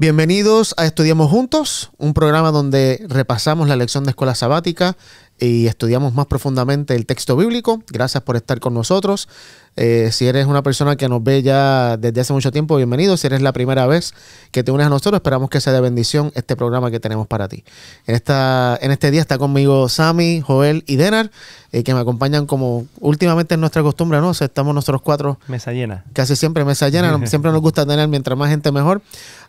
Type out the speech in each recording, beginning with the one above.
Bienvenidos a Estudiamos Juntos, un programa donde repasamos la lección de escuela sabática y estudiamos más profundamente el texto bíblico. Gracias por estar con nosotros. Eh, si eres una persona que nos ve ya desde hace mucho tiempo, bienvenido. Si eres la primera vez que te unes a nosotros, esperamos que sea de bendición este programa que tenemos para ti. En, esta, en este día está conmigo Sammy, Joel y Denar, eh, que me acompañan como últimamente es nuestra costumbre, ¿no? estamos nosotros cuatro. Mesa llena. Casi siempre mesa llena. siempre nos gusta tener mientras más gente mejor.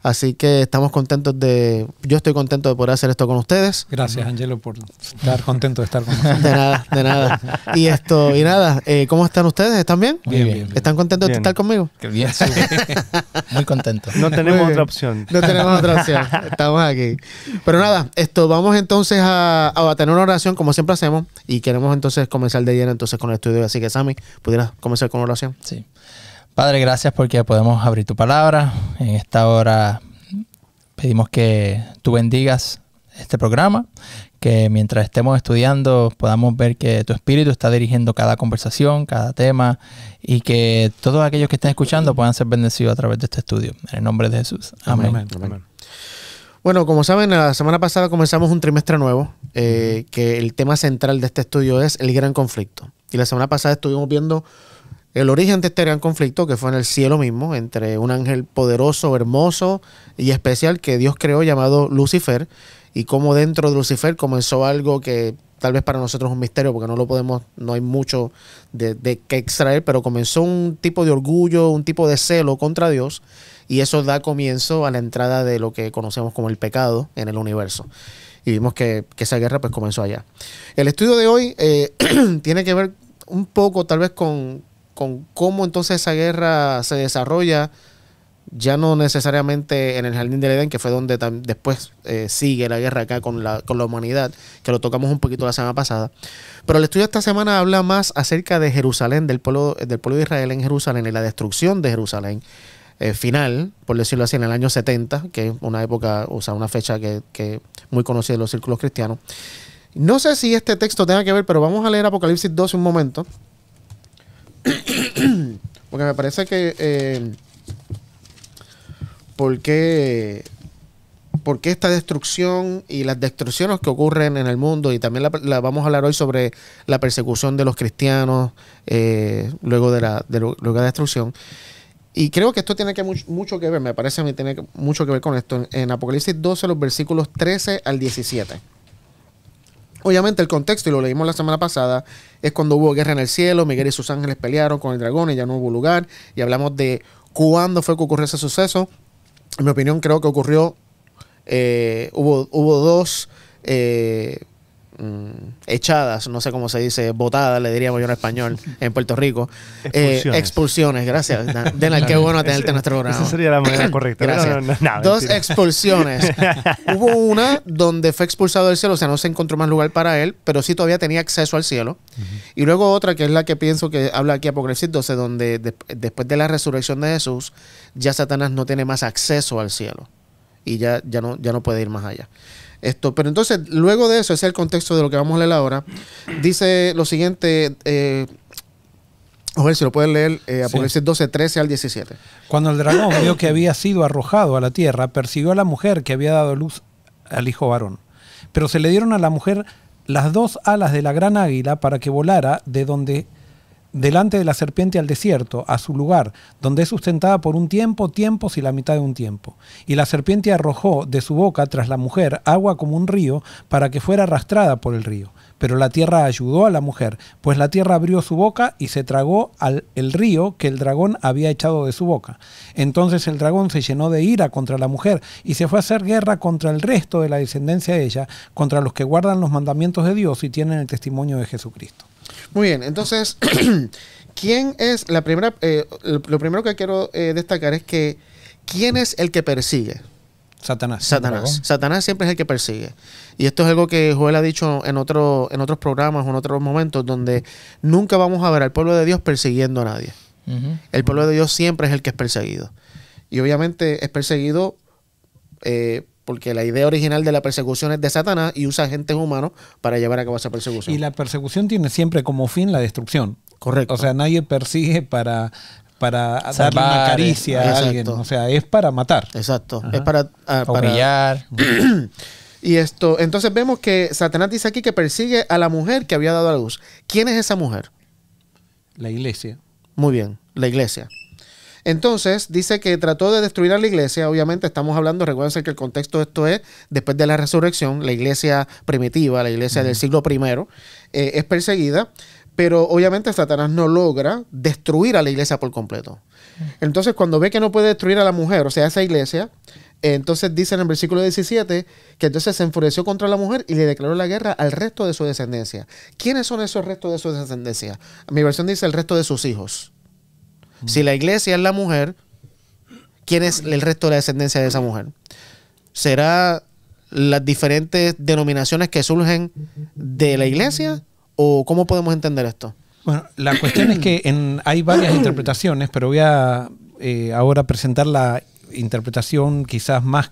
Así que estamos contentos de. Yo estoy contento de poder hacer esto con ustedes. Gracias, Angelo, por estar contento de estar con nosotros. De nada, de nada. Y esto, y nada, eh, ¿cómo están ustedes? ¿Están bien? Bien, bien, ¿Están contentos de estar conmigo? Qué bien, Muy contento. No tenemos otra opción. No tenemos otra opción. Estamos aquí. Pero nada, esto, vamos entonces a, tener una oración como siempre hacemos y queremos entonces comenzar de lleno entonces con el estudio. Así que Sammy, ¿pudieras comenzar con oración? Sí. Padre, gracias porque podemos abrir tu palabra. En esta hora pedimos que tú bendigas este programa, que mientras estemos estudiando podamos ver que tu espíritu está dirigiendo cada conversación, cada tema, y que todos aquellos que estén escuchando puedan ser bendecidos a través de este estudio. En el nombre de Jesús. Amén. Bueno, como saben, la semana pasada comenzamos un trimestre nuevo, eh, que el tema central de este estudio es el gran conflicto. Y la semana pasada estuvimos viendo el origen de este gran conflicto, que fue en el cielo mismo, entre un ángel poderoso, hermoso y especial que Dios creó llamado Lucifer, y cómo dentro de Lucifer comenzó algo que tal vez para nosotros es un misterio porque no lo podemos, no hay mucho de, de que extraer, pero comenzó un tipo de orgullo, un tipo de celo contra Dios y eso da comienzo a la entrada de lo que conocemos como el pecado en el universo. Y vimos que, esa guerra pues comenzó allá. El estudio de hoy eh, tiene que ver un poco tal vez con, con cómo entonces esa guerra se desarrolla ya no necesariamente en el Jardín del Edén, que fue donde después eh, sigue la guerra acá con la, humanidad, que lo tocamos un poquito la semana pasada. Pero el estudio de esta semana habla más acerca de Jerusalén, del pueblo, del pueblo de Israel en Jerusalén y la destrucción de Jerusalén eh, final, por decirlo así, en el año 70, que es una época, o sea, una fecha que, que muy conocida en los círculos cristianos. No sé si este texto tenga que ver, pero vamos a leer Apocalipsis 2 un momento. Porque me parece que... Eh, por qué, esta destrucción y las destrucciones que ocurren en el mundo y también la, vamos a hablar hoy sobre la persecución de los cristianos eh, luego de la, de la destrucción. Y creo que esto tiene que mucho que ver, me parece a mí tiene mucho que ver con esto. En, en, Apocalipsis 12, los versículos 13 al 17. Obviamente el contexto, y lo leímos la semana pasada, es cuando hubo guerra en el cielo, Miguel y sus ángeles pelearon con el dragón y ya no hubo lugar, y hablamos de cuándo fue que ocurrió ese suceso, en mi opinión creo que ocurrió, eh, hubo, hubo dos eh, Mm, echadas, no sé cómo se dice, botadas, le diríamos yo en español, en Puerto Rico. Eh, expulsiones. gracias. que qué bueno tenerte en nuestro programa. Esa sería la manera correcta. Dos expulsiones. Hubo una donde fue expulsado del cielo, o sea, no se encontró más lugar para él, pero sí todavía tenía acceso al cielo. Y luego otra, que es la que pienso que habla aquí Apocalipsis 12, donde después de la resurrección de Jesús, ya Satanás no tiene más acceso al cielo. Y ya, ya, no, ya no puede ir más allá pero entonces, luego de eso, ese es el contexto de lo que vamos a leer ahora, dice lo siguiente, eh, a si lo pueden leer, eh, Apocalipsis 12, 13 al 17. Cuando el dragón vio que había sido arrojado a la tierra, persiguió a la mujer que había dado luz al hijo varón. Pero se le dieron a la mujer las dos alas de la gran águila para que volara de donde delante de la serpiente al desierto, a su lugar, donde es sustentada por un tiempo, tiempos y la mitad de un tiempo. Y la serpiente arrojó de su boca tras la mujer agua como un río, para que fuera arrastrada por el río. Pero la tierra ayudó a la mujer, pues la tierra abrió su boca y se tragó al el río que el dragón había echado de su boca. Entonces el dragón se llenó de ira contra la mujer y se fue a hacer guerra contra el resto de la descendencia de ella, contra los que guardan los mandamientos de Dios y tienen el testimonio de Jesucristo. Muy bien, entonces, ¿quién es la primera? Eh, lo primero que quiero eh, destacar es que, ¿quién es el que persigue? Satanás. Satanás. Satanás siempre es el que persigue. Y esto es algo que Joel ha dicho en, otro, en otros programas, en otros momentos, donde nunca vamos a ver al pueblo de Dios persiguiendo a nadie. El pueblo de Dios siempre es el que es perseguido. Y obviamente es perseguido eh, porque la idea original de la persecución es de Satanás y usa agentes humanos para llevar a cabo esa persecución. Y la persecución tiene siempre como fin la destrucción. Correcto. O sea, nadie persigue para, para darle una caricia a alguien. O sea, es para matar. Exacto. Es para, ah, humillar. y esto, entonces vemos que Satanás dice aquí que persigue a la mujer que había dado a luz. ¿Quién es esa mujer? La iglesia. Muy bien, la iglesia. Entonces, dice que trató de destruir a la iglesia. Obviamente, estamos hablando, recuérdense que el contexto de esto es después de la resurrección, la iglesia primitiva, la iglesia del siglo I, eh, es perseguida. Pero obviamente Satanás no logra destruir a la iglesia por completo. Entonces, cuando ve que no puede destruir a la mujer, o sea, a esa iglesia, eh, entonces dice en el versículo 17 que entonces se enfureció contra la mujer y le declaró la guerra al resto de su descendencia. ¿Quiénes son esos restos de su descendencia? Mi versión dice el resto de sus hijos. Si la iglesia es la mujer, ¿quién es el resto de la descendencia de esa mujer? ¿Será las diferentes denominaciones que surgen de la iglesia? ¿O cómo podemos entender esto? Bueno, la cuestión es que hay varias interpretaciones, pero voy a eh, ahora presentar la interpretación quizás más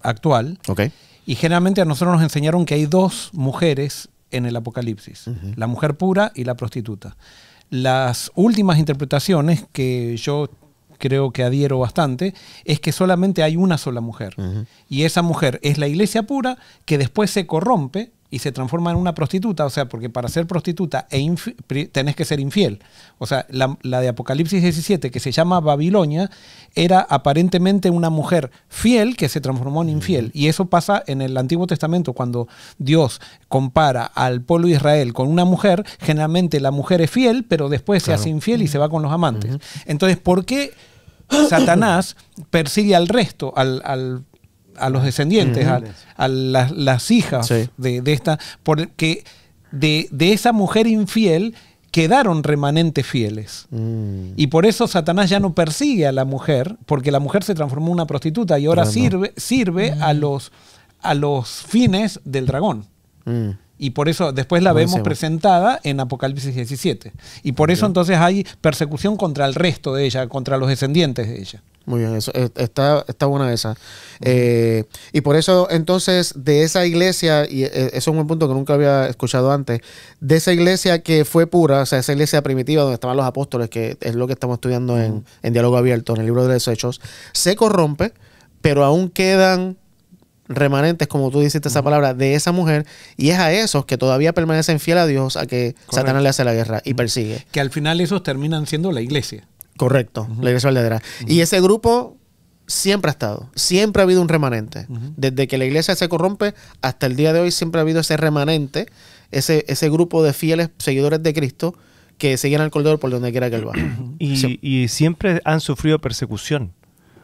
actual. Okay. Y generalmente a nosotros nos enseñaron que hay dos mujeres en el Apocalipsis, la mujer pura y la prostituta las últimas interpretaciones que yo creo que adhiero bastante, es que solamente hay una sola mujer. Y esa mujer es la iglesia pura que después se corrompe y se transforma en una prostituta, o sea, porque para ser prostituta e tenés que ser infiel. O sea, la, de Apocalipsis 17, que se llama Babilonia, era aparentemente una mujer fiel que se transformó en infiel. Y eso pasa en el Antiguo Testamento, cuando Dios compara al pueblo de Israel con una mujer, generalmente la mujer es fiel, pero después se hace infiel y se va con los amantes. Entonces, ¿por qué Satanás persigue al resto, al a los descendientes, a, las, hijas de, esta, porque de, de, esa mujer infiel quedaron remanentes fieles. Mm. Y por eso Satanás ya no persigue a la mujer, porque la mujer se transformó en una prostituta y ahora sirve, sirve a, mm. los, a los fines del dragón. Mm. Y por eso después la vemos presentada en Apocalipsis 17. Y por eso entonces hay persecución contra el resto de ella, contra los descendientes de ella. Muy bien, eso eh, está, está buena esa. Eh, y por eso entonces de esa iglesia, y eh, eso es un buen punto que nunca había escuchado antes, de esa iglesia que fue pura, o sea, esa iglesia primitiva donde estaban los apóstoles, que es lo que estamos estudiando en, en Diálogo Abierto, en el libro de los Hechos, se corrompe, pero aún quedan remanentes, como tú dijiste esa palabra, de esa mujer, y es a esos que todavía permanecen fiel a Dios, a que Satanás le hace la guerra y persigue. Que al final esos terminan siendo la iglesia. Correcto, la iglesia verdadera. Y ese grupo siempre ha estado, siempre ha habido un remanente. Desde que la iglesia se corrompe hasta el día de hoy siempre ha habido ese remanente, ese, ese grupo de fieles seguidores de Cristo que siguen al Cordero por donde quiera que él va. y siempre han sufrido persecución.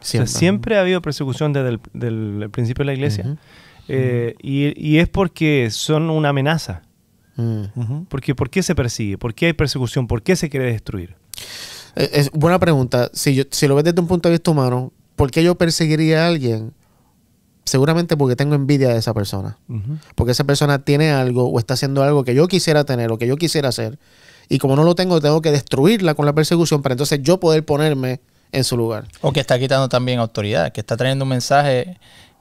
Siempre, ha habido persecución desde el, principio de la iglesia. Eh, y, es porque son una amenaza. Mm. Porque ¿por qué se persigue? ¿Por qué hay persecución? ¿Por qué se quiere destruir? Eh, es buena pregunta. Si, si lo ves desde un punto de vista humano, ¿por qué yo perseguiría a alguien? Seguramente porque tengo envidia de esa persona. Porque esa persona tiene algo o está haciendo algo que yo quisiera tener o que yo quisiera hacer. Y como no lo tengo, tengo que destruirla con la persecución para entonces yo poder ponerme en su lugar. O que está quitando también autoridad, que está trayendo un mensaje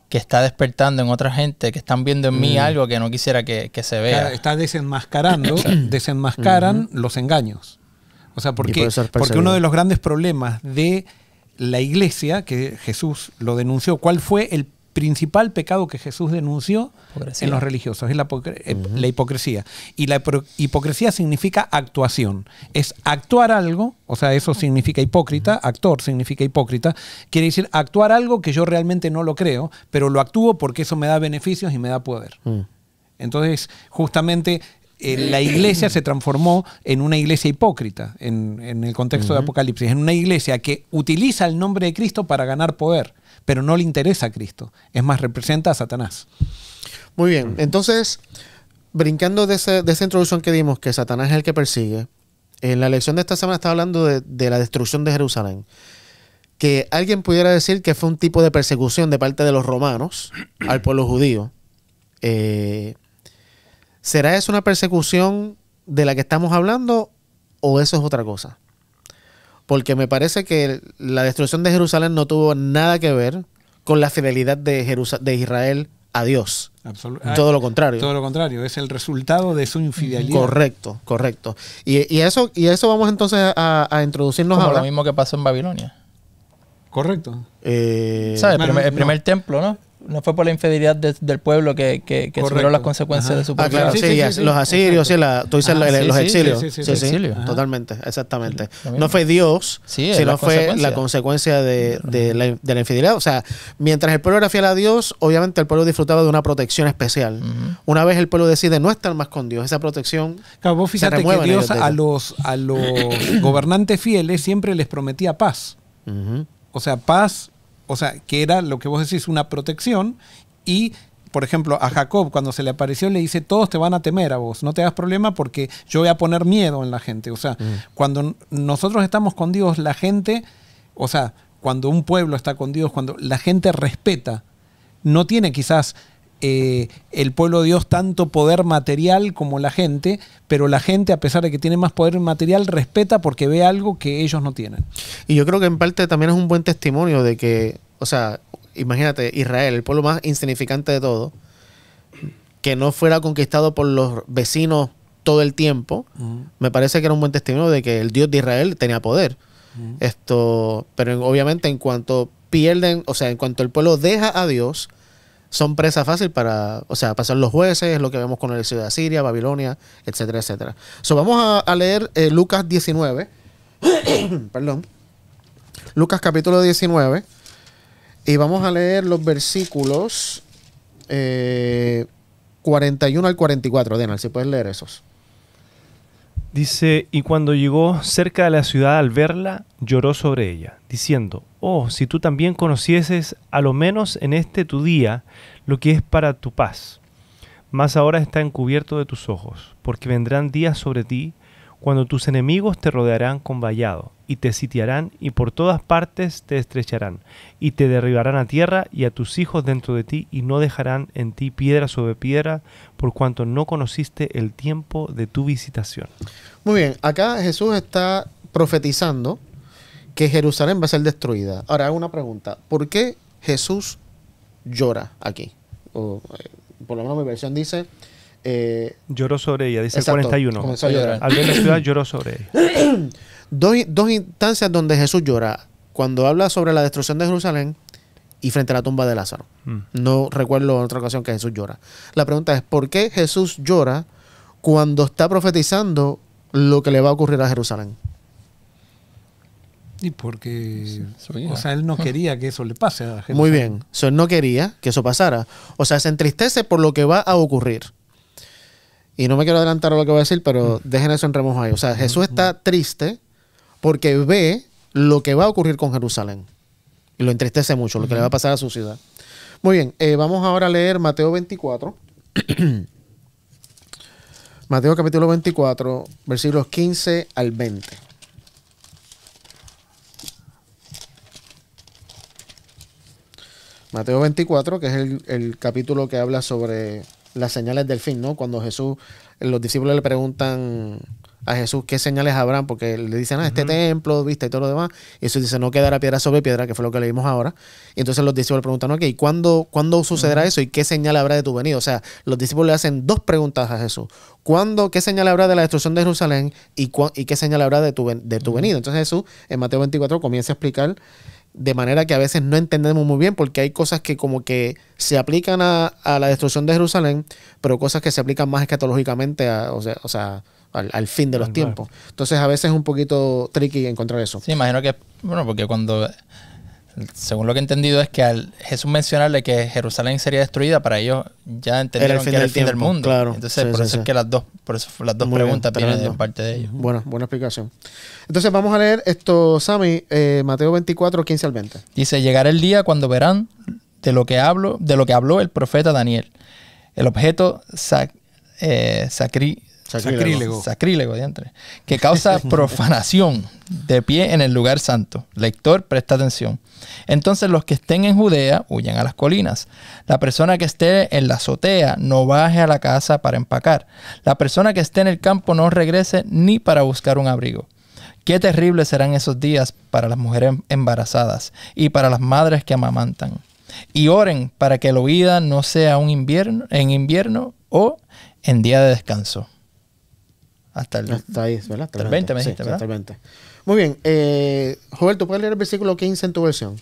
que está despertando en otra gente, que están viendo en mí mm. algo que no quisiera que, se vea. Está desenmascarando, desenmascaran los engaños. O sea, porque, porque uno de los grandes problemas de la iglesia, que Jesús lo denunció, ¿cuál fue el principal pecado que Jesús denunció en los religiosos, es la, eh, hipocresía. Y la hipocresía significa actuación, es actuar algo, o sea, eso significa hipócrita, actor significa hipócrita, quiere decir actuar algo que yo realmente no lo creo, pero lo actúo porque eso me da beneficios y me da poder. Mm. Entonces, justamente eh, la iglesia se transformó en una iglesia hipócrita en, el contexto de Apocalipsis, en una iglesia que utiliza el nombre de Cristo para ganar poder pero no le interesa a Cristo. Es más, representa a Satanás. Muy bien, entonces, brincando de, esa introducción que dimos, que Satanás es el que persigue, en la lección de esta semana está hablando de, la destrucción de Jerusalén que alguien pudiera decir que fue un tipo de persecución de parte de los romanos al pueblo judío. Eh, ¿Será eso una persecución de la que estamos hablando o eso es otra cosa? porque me parece que la destrucción de Jerusalén no tuvo nada que ver con la fidelidad de, de Israel a Dios. todo lo ah, contrario. Todo lo contrario, es el resultado de su infidelidad. Correcto, correcto. Y, eso, y eso vamos entonces a, introducirnos Como lo mismo que pasó en Babilonia. Correcto. Eh, el primer, templo, ¿no? no fue por la infidelidad del pueblo que, que, las consecuencias de su pueblo. Ah, claro, sí, los asirios, sí, tú dices ah, los exilios. Sí, sí, totalmente, exactamente. No fue Dios, sino fue la consecuencia de, la, infidelidad. O sea, mientras el pueblo era fiel a Dios, obviamente el pueblo disfrutaba de una protección especial. Una vez el pueblo decide no estar más con Dios, esa protección. fíjate que Dios a los, a los gobernantes fieles siempre les prometía paz. O sea, paz o sea, que era lo que vos decís, una protección y por ejemplo, a Jacob cuando se le apareció le dice, todos te van a temer a vos, no te hagas problema porque yo voy a poner miedo en la gente. O sea, mm. cuando nosotros estamos con Dios, la gente, o sea, cuando un pueblo está con Dios, cuando la gente respeta, no tiene quizás eh, el pueblo de Dios tanto poder material como la gente, pero la gente, a pesar de que tiene más poder material, respeta porque ve algo que ellos no tienen. Y yo creo que en parte también es un buen testimonio de que, o sea, imagínate, Israel, el pueblo más insignificante de todo, que no fuera conquistado por los vecinos todo el tiempo, me parece que era un buen testimonio de que el Dios de Israel tenía poder. Esto, pero obviamente en cuanto pierden, o sea, en cuanto el pueblo deja a Dios, son presa fácil para, o sea, pasar los jueces, lo que vemos con el ciudad de Asiria, Babilonia, etcétera, etcétera. So, vamos a, leer eh, Lucas 19, perdón, Lucas capítulo 19, y vamos a leer los versículos 41 eh, al 44, Denal, si puedes leer esos. Dice, y cuando llegó cerca de la ciudad al verla, lloró sobre ella, diciendo, oh, si tú también conocieses a lo menos en este tu día lo que es para tu paz, mas ahora está encubierto de tus ojos, porque vendrán días sobre ti cuando tus enemigos te rodearán con vallado, y te sitiarán, y por todas partes te estrecharán, y te derribarán a tierra y a tus hijos dentro de ti, y no dejarán en ti piedra sobre piedra, por cuanto no conociste el tiempo de tu visitación. Muy bien, acá Jesús está profetizando que Jerusalén va a ser destruida. Ahora hago una pregunta, ¿por qué Jesús llora aquí? Eh, por lo menos mi versión dice, eh, lloró sobre ella, dice 41. Comenzó la ciudad lloró sobre ella. dos, instancias donde Jesús llora. Cuando habla sobre la destrucción de Jerusalén y frente a la tumba de Lázaro. Mm. No recuerdo en otra ocasión que Jesús llora. La pregunta es, ¿por qué Jesús llora cuando está profetizando lo que le va a ocurrir a Jerusalén? Y porque, o sea, él no quería que eso le pase a Jerusalén. Muy bien, él no quería que eso pasara. O sea, se entristece por lo que va a ocurrir. Y no me quiero adelantar a lo que voy a decir, pero mm. dejen eso en remojo ahí. O sea, mm, Jesús mm. está triste porque ve lo que va a ocurrir con Jerusalén. Y lo entristece mucho, lo que le va a pasar a su ciudad. Muy bien, eh, vamos ahora a leer Mateo 24. Mateo capítulo 24, versículos 15 al 20. Mateo 24, que es el capítulo que habla sobre las señales del fin, ¿no? Cuando Jesús, los discípulos le preguntan a Jesús qué señales habrán, porque le dicen, ah, este templo, viste, y todo lo demás. Y Jesús dice, no quedará piedra sobre piedra, que fue lo que leímos ahora. Y entonces los discípulos le preguntan, ok, ¿cuándo, ¿cuándo sucederá eso y qué señal habrá de tu venido? O sea, los discípulos le hacen dos preguntas a Jesús. ¿Cuándo, ¿Qué señal habrá de la destrucción de Jerusalén y, y qué señal habrá de tu, de tu venido? Entonces Jesús en Mateo 24 comienza a explicar de manera que a veces no entendemos muy bien porque hay cosas que como que se aplican a, la destrucción de Jerusalén, pero cosas que se aplican más escatológicamente, a, o sea, o sea al, al, fin de los tiempos. Entonces a veces es un poquito tricky encontrar eso. Sí, imagino que, bueno, porque cuando según lo que he entendido, es que al Jesús mencionarle que Jerusalén sería destruida, para ellos ya entendieron que era el fin del, mundo. Entonces, por eso es que las dos, por eso las dos preguntas bien, parte de ellos. Bueno, buena explicación. Entonces, vamos a leer esto, Sammy, eh, Mateo 24, 15 al 20. Dice: Llegará el día cuando verán de lo que hablo, de lo que habló el profeta Daniel. El objeto sac, eh, Sacrílego. Sacrílego, diantre. Que causa profanación de pie en el lugar santo. Lector, presta atención. Entonces los que estén en Judea huyan a las colinas. La persona que esté en la azotea no baje a la casa para empacar. La persona que esté en el campo no regrese ni para buscar un abrigo. Qué terribles serán esos días para las mujeres embarazadas y para las madres que amamantan. Y oren para que la oída no sea un invierno, en invierno o en día de descanso. Hasta el, 20, Muy bien. Eh, ¿tú ¿puedes leer el versículo 15 en tu versión?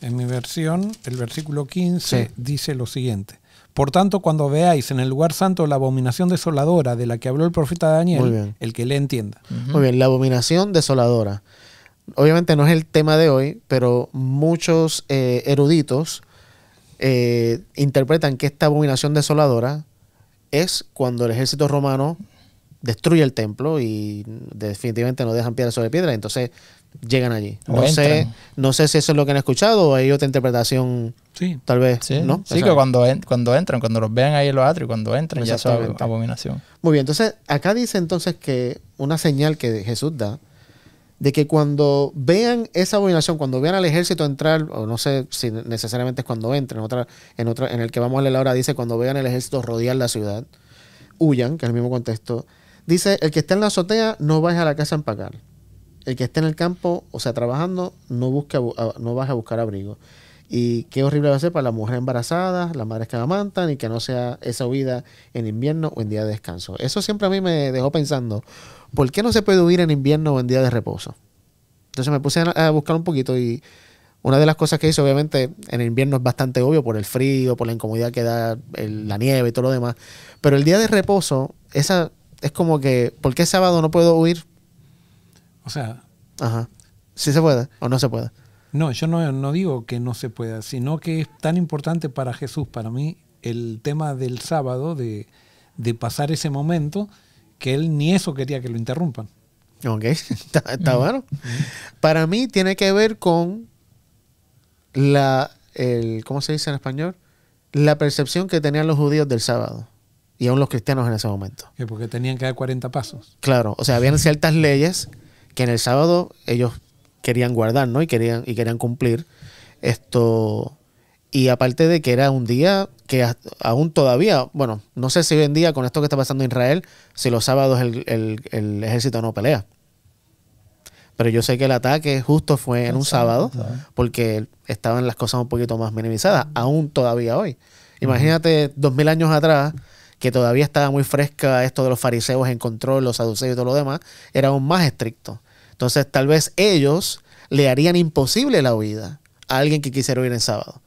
En mi versión, el versículo 15 dice lo siguiente. Por tanto, cuando veáis en el lugar santo la abominación desoladora de la que habló el profeta Daniel, el que le entienda. Muy bien, la abominación desoladora. Obviamente no es el tema de hoy, pero muchos eh, eruditos eh, interpretan que esta abominación desoladora es cuando el ejército romano destruye el templo y definitivamente no dejan piedra sobre piedra, entonces llegan allí. No sé, no sé si eso es lo que han escuchado o hay otra interpretación, sí. tal vez. Sí, ¿no? sí que cuando, cuando entran, cuando los vean ahí en los atrios, cuando entran, ya es abominación. Muy bien, entonces acá dice entonces que una señal que Jesús da, de que cuando vean esa abominación, cuando vean al ejército entrar, o no sé si necesariamente es cuando entren, en otra, en otra, en el que vamos a leer ahora dice cuando vean el ejército rodear la ciudad, huyan, que es el mismo contexto, Dice, el que está en la azotea no baja a la casa a empacar. El que esté en el campo, o sea, trabajando, no, busca, no a buscar abrigo. Y qué horrible va a ser para las mujeres embarazadas, las madres que amantan, y que no sea esa huida en invierno o en día de descanso. Eso siempre a mí me dejó pensando, ¿por qué no se puede huir en invierno o en día de reposo? Entonces me puse a buscar un poquito y una de las cosas que hice, obviamente, en invierno es bastante obvio por el frío, por la incomodidad que da la nieve y todo lo demás, pero el día de reposo, esa es como que, ¿por qué sábado no puedo huir? O sea. Ajá. Si se puede o no se puede. No, yo no, digo que no se pueda, sino que es tan importante para Jesús, para mí, el tema del sábado, de, pasar ese momento, que él ni eso quería que lo interrumpan. Ok, está, bueno. Para mí tiene que ver con la, el, ¿cómo se dice en español? La percepción que tenían los judíos del sábado y aún los cristianos en ese momento. Porque tenían que dar 40 pasos. Claro, o sea, habían ciertas leyes que en el sábado ellos querían guardar, ¿no? Y querían, y querían cumplir esto. Y aparte de que era un día que aún todavía, bueno, no sé si hoy en día con esto que está pasando en Israel, si los sábados el, el ejército no pelea. Pero yo sé que el ataque justo fue en un sábado, porque estaban las cosas un poquito más minimizadas, aún todavía hoy. Imagínate dos mil años atrás, que todavía estaba muy fresca esto de los fariseos en control, los saduceos y todo lo demás, era aún más estricto. Entonces, tal vez ellos le harían imposible la huida a alguien que quisiera huir en sábado.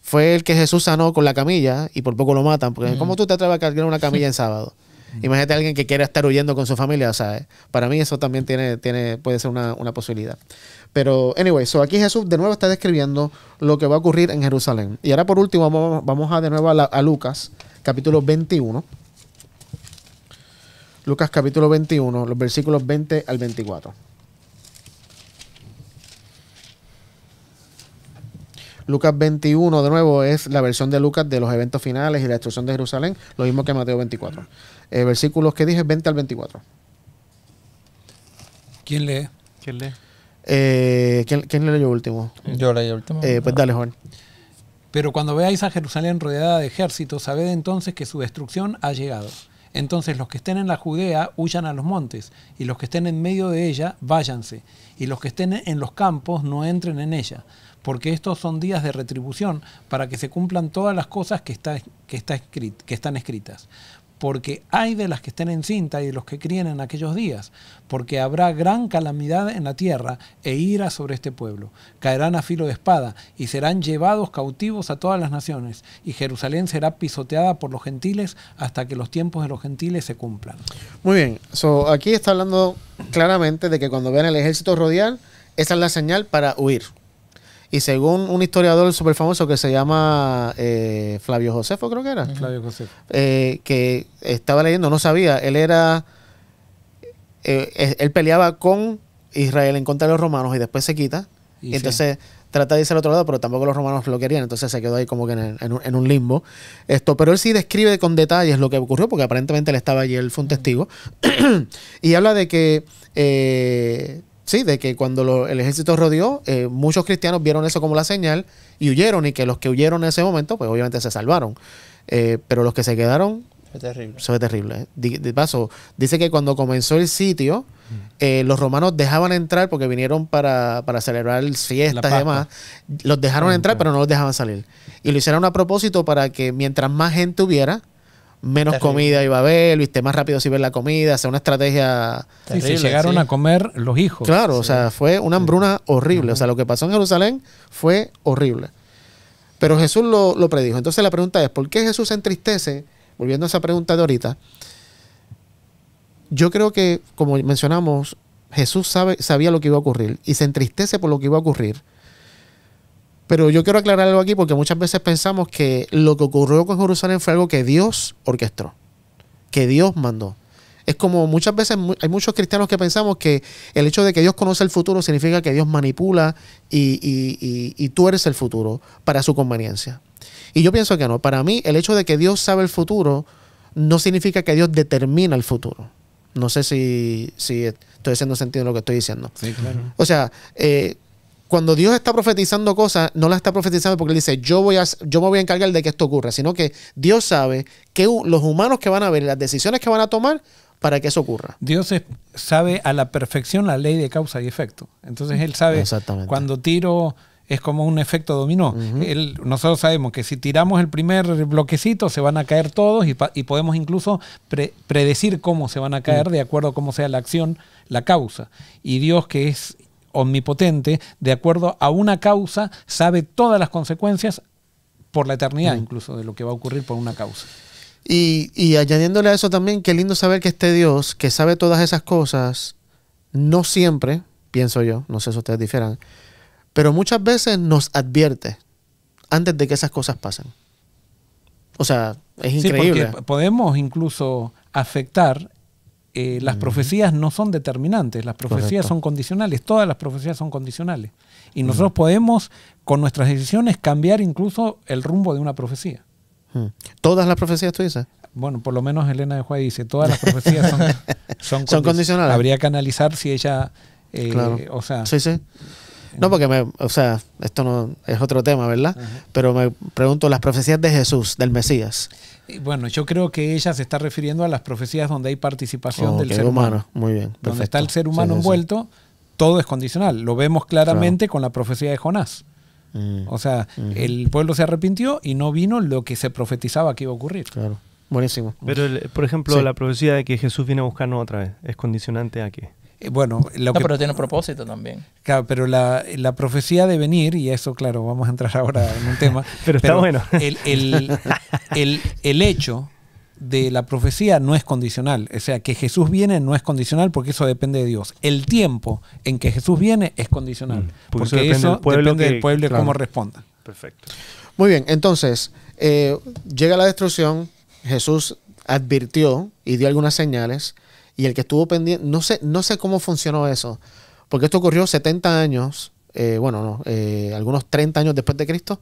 Fue el que Jesús sanó con la camilla y por poco lo matan, porque ¿cómo tú te atreves a cargar una camilla en sábado? Imagínate a alguien que quiera estar huyendo con su familia, ¿sabes? Eh, para mí eso también tiene, tiene, puede ser una, posibilidad. Pero, anyway, so aquí Jesús de nuevo está describiendo lo que va a ocurrir en Jerusalén. Y ahora por último vamos, a de nuevo a Lucas capítulo 21. Lucas capítulo 21, los versículos 20 al 24. Lucas 21, de nuevo, es la versión de Lucas de los eventos finales y la destrucción de Jerusalén, lo mismo que Mateo 24. Eh, versículos que dije, 20 al 24. ¿Quién lee? ¿Quién lee? Eh, ¿quién, ¿quién, leyó último? Yo leí último. Eh, pues dale, Juan. Pero cuando veáis a Jerusalén rodeada de ejércitos, sabed entonces que su destrucción ha llegado. Entonces los que estén en la Judea huyan a los montes, y los que estén en medio de ella, váyanse, y los que estén en los campos no entren en ella, porque estos son días de retribución para que se cumplan todas las cosas que, está, que, está que están escritas porque hay de las que estén en cinta y de los que críen en aquellos días, porque habrá gran calamidad en la tierra e ira sobre este pueblo. Caerán a filo de espada y serán llevados cautivos a todas las naciones, y Jerusalén será pisoteada por los gentiles hasta que los tiempos de los gentiles se cumplan. Muy bien, aquí está hablando claramente de que cuando vean el ejército rodear, esa es la señal para huir. Y según un historiador súper famoso que se llama eh, Flavio Josefo, creo que era. Flavio Josefo. Eh, que estaba leyendo, no sabía. Él era. Eh, él peleaba con Israel en contra de los romanos y después se quita. Y, entonces trata de irse al otro lado, pero tampoco los romanos lo querían, entonces se quedó ahí como que en, un, limbo. Esto, pero él sí describe con detalles lo que ocurrió, porque aparentemente él estaba allí, él fue un testigo, y habla de que de que cuando el ejército rodeó, eh, muchos cristianos vieron eso como la señal y huyeron, y que los que huyeron en ese momento, pues obviamente se salvaron. Eh, pero los que se quedaron. terrible. Eso es terrible. paso, dice que cuando comenzó el sitio, eh, los romanos dejaban entrar porque vinieron para, para celebrar fiestas y demás. Los dejaron ah, entrar, pero no los dejaban salir. Y lo hicieron a propósito para que mientras más gente hubiera, menos comida iba a haber, viste, más rápido si ver la comida, sea, una estrategia. Terrible, se llegaron a comer los hijos. Claro, o sea, fue una hambruna horrible. O sea, lo que pasó en Jerusalén fue horrible. Pero Jesús lo, lo, predijo. Entonces la pregunta es: ¿por qué Jesús se entristece? Volviendo a esa pregunta de ahorita, yo creo que, como mencionamos, Jesús sabe, sabía lo que iba a ocurrir y se entristece por lo que iba a ocurrir pero yo quiero aclarar algo aquí porque muchas veces pensamos que lo que ocurrió con Jerusalén fue algo que Dios orquestó, que Dios mandó. Es como muchas veces hay muchos cristianos que pensamos que el hecho de que Dios conoce el futuro significa que Dios manipula y, tuerce el futuro para su conveniencia. Y yo pienso que no. Para mí, el hecho de que Dios sabe el futuro no significa que Dios determina el futuro. No sé si, estoy haciendo sentido lo que estoy diciendo. Sí, claro. O sea, eh, cuando Dios está profetizando cosas, no las está profetizando porque dice, yo, voy yo me voy a encargar de que esto ocurra, sino que Dios sabe que los humanos que van a ver, las decisiones que van a tomar, para que eso ocurra. Dios sabe a la perfección la ley de causa y efecto. Entonces Él sabe cuando tiro es como un efecto dominó. nosotros sabemos que si tiramos el primer bloquecito se van a caer todos y, podemos incluso predecir cómo se van a caer mm. de acuerdo a cómo sea la acción, la causa. Y Dios que es omnipotente, de acuerdo a una causa, sabe todas las consecuencias por la eternidad incluso de lo que va a ocurrir por una causa. Y, y añadiéndole a eso también, qué lindo saber que este Dios, que sabe todas esas cosas, no siempre, pienso yo, no sé si ustedes difieran, pero muchas veces nos advierte antes de que esas cosas pasen. O sea, es increíble. Sí, porque podemos incluso afectar eh, las profecías no son determinantes, las profecías son condicionales, todas las profecías son condicionales. Y nosotros podemos, con nuestras decisiones, cambiar incluso el rumbo de una profecía. ¿Todas las profecías tú dices? Bueno, por lo menos Elena de Juárez dice, todas las profecías son, son, condicionales. Habría que analizar si ella, eh, o sea, sí, sí. No, porque me, o sea, esto no es otro tema, ¿verdad? Pero me pregunto las profecías de Jesús, del Mesías. Bueno, yo creo que ella se está refiriendo a las profecías donde hay participación del ser humano. Muy bien. Donde está el ser humano envuelto, todo es condicional. Lo vemos claramente con la profecía de Jonás. Mm. O sea, mm-hmm. el pueblo se arrepintió y no vino lo que se profetizaba que iba a ocurrir. Claro. Buenísimo. Pero, por ejemplo, la profecía de que Jesús viene a buscarnos otra vez, ¿es condicionante a qué? Eh, bueno, pero tiene propósito también. pero la, profecía de venir, y eso, claro, vamos a entrar ahora en un tema. pero, está bueno. El, el, hecho de la profecía no es condicional. O sea, que Jesús viene no es condicional porque eso depende de Dios. El tiempo en que Jesús viene es condicional. Mm, porque, eso depende, del pueblo, y cómo responda. Perfecto. Muy bien, entonces, eh, llega la destrucción, Jesús advirtió y dio algunas señales. Y el que estuvo pendiente, no sé, no sé cómo funcionó eso, porque esto ocurrió 70 años, eh, bueno, no, eh, algunos 30 años después de Cristo,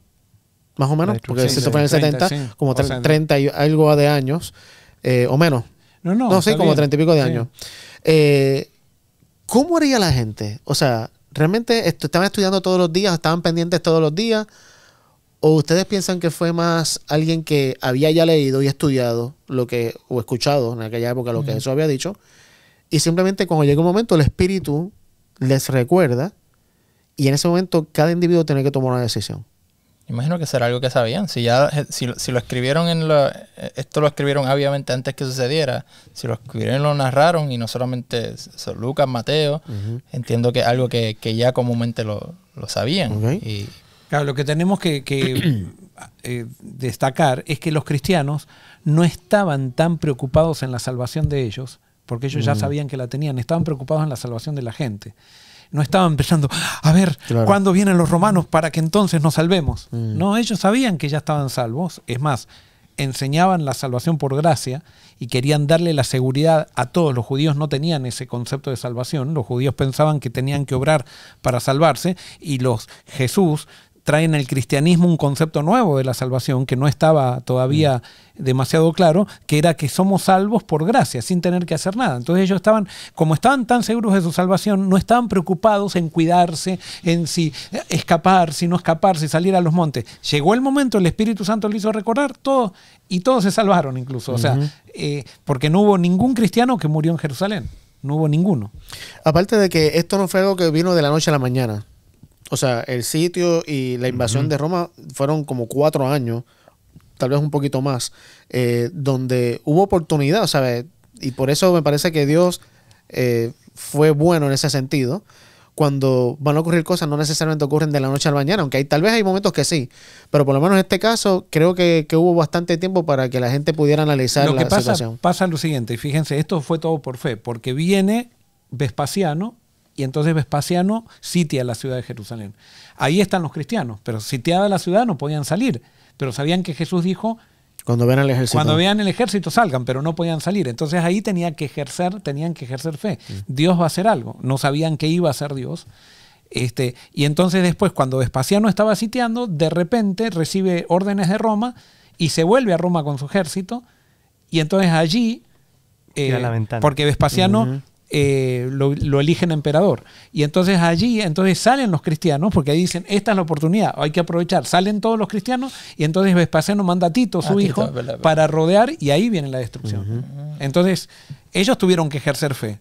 más o menos, porque sí, se fue en el 70, como 30 y algo de años, eh, o menos. No, no. No, sí, como 30 y pico de años. ¿Cómo haría la gente? O sea, realmente estaban estudiando todos los días, estaban pendientes todos los días. ¿O ustedes piensan que fue más alguien que había ya leído y estudiado lo que, o escuchado en aquella época lo que eso había dicho? Y simplemente cuando llega un momento, el espíritu les recuerda, y en ese momento cada individuo tiene que tomar una decisión. Imagino que será algo que sabían. Si ya, eh, si, lo escribieron en eh, esto lo escribieron obviamente antes que sucediera. Si lo escribieron lo narraron y no solamente son Lucas, Mateo, entiendo que es algo que, ya comúnmente lo, sabían. Y Claro, lo que tenemos que, eh, destacar es que los cristianos no estaban tan preocupados en la salvación de ellos, porque ellos ya mm. sabían que la tenían, estaban preocupados en la salvación de la gente. No estaban pensando, a ver, ¿cuándo vienen los romanos para que entonces nos salvemos? Mm. No, ellos sabían que ya estaban salvos. Es más, enseñaban la salvación por gracia y querían darle la seguridad a todos. Los judíos no tenían ese concepto de salvación. Los judíos pensaban que tenían que obrar para salvarse y los Jesús traen al cristianismo un concepto nuevo de la salvación que no estaba todavía mm. demasiado claro, que era que somos salvos por gracia, sin tener que hacer nada. Entonces ellos estaban, como estaban tan seguros de su salvación, no estaban preocupados en cuidarse, en si escapar, si no escapar, si salir a los montes. Llegó el momento, el Espíritu Santo le hizo recordar todo y todos se salvaron incluso, o sea, eh, porque no hubo ningún cristiano que murió en Jerusalén. No hubo ninguno. Aparte de que esto no fue algo que vino de la noche a la mañana o sea, el sitio y la invasión de Roma fueron como cuatro años, tal vez un poquito más, eh, donde hubo oportunidad, ¿sabes? Y por eso me parece que Dios eh, fue bueno en ese sentido. Cuando van a ocurrir cosas, no necesariamente ocurren de la noche al la mañana, aunque hay, tal vez hay momentos que sí. Pero por lo menos en este caso, creo que, hubo bastante tiempo para que la gente pudiera analizar lo la que pasa, situación. Pasa lo siguiente, y fíjense, esto fue todo por fe, porque viene Vespasiano y entonces Vespasiano sitia la ciudad de Jerusalén. Ahí están los cristianos, pero sitiada la ciudad no podían salir, pero sabían que Jesús dijo, cuando vean el ejército. Cuando vean el ejército salgan, pero no podían salir. Entonces ahí que ejercer, tenían que ejercer fe. Mm. Dios va a hacer algo. No sabían que iba a hacer Dios. Este, y entonces después, cuando Vespasiano estaba sitiando, de repente recibe órdenes de Roma y se vuelve a Roma con su ejército. Y entonces allí, eh, la porque Vespasiano eh, lo, eligen emperador. Y entonces allí entonces salen los cristianos, porque ahí dicen, esta es la oportunidad, hay que aprovechar. Salen todos los cristianos y entonces Vespasiano manda a Tito, su ah, hijo, para rodear y ahí viene la destrucción. Entonces, ellos tuvieron que ejercer fe.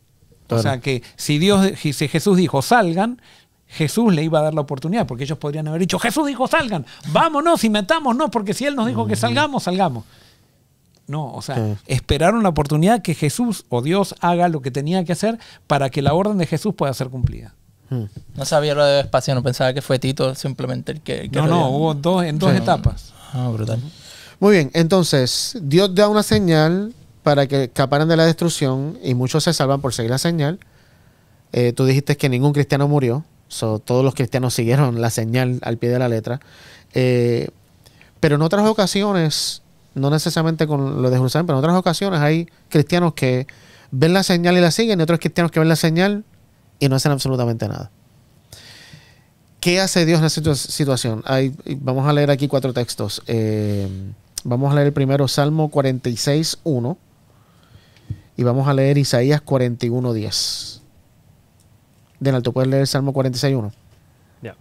O sea que si Dios, si Jesús dijo, salgan, Jesús le iba a dar la oportunidad, porque ellos podrían haber dicho, Jesús dijo, salgan, vámonos y metámonos, porque si Él nos dijo que salgamos, salgamos. No, o sea, esperaron la oportunidad que Jesús o Dios haga lo que tenía que hacer para que la orden de Jesús pueda ser cumplida. Hmm. No sabía lo de espacio, no pensaba que fue Tito simplemente el que... no, no, hubo dos, en dos etapas. Ah, brutal. Muy bien, entonces, Dios da una señal para que escaparan de la destrucción y muchos se salvan por seguir la señal. Eh, tú dijiste que ningún cristiano murió, todos los cristianos siguieron la señal al pie de la letra. Eh, pero en otras ocasiones no necesariamente con lo de Jerusalén, pero en otras ocasiones hay cristianos que ven la señal y la siguen, y otros cristianos que ven la señal y no hacen absolutamente nada. ¿Qué hace Dios en esta situación? vamos a leer aquí cuatro textos. Eh, vamos a leer primero Salmo 46, 1. Y vamos a leer Isaías 41, 10. tú alto, puedes leer Salmo 46, Ya.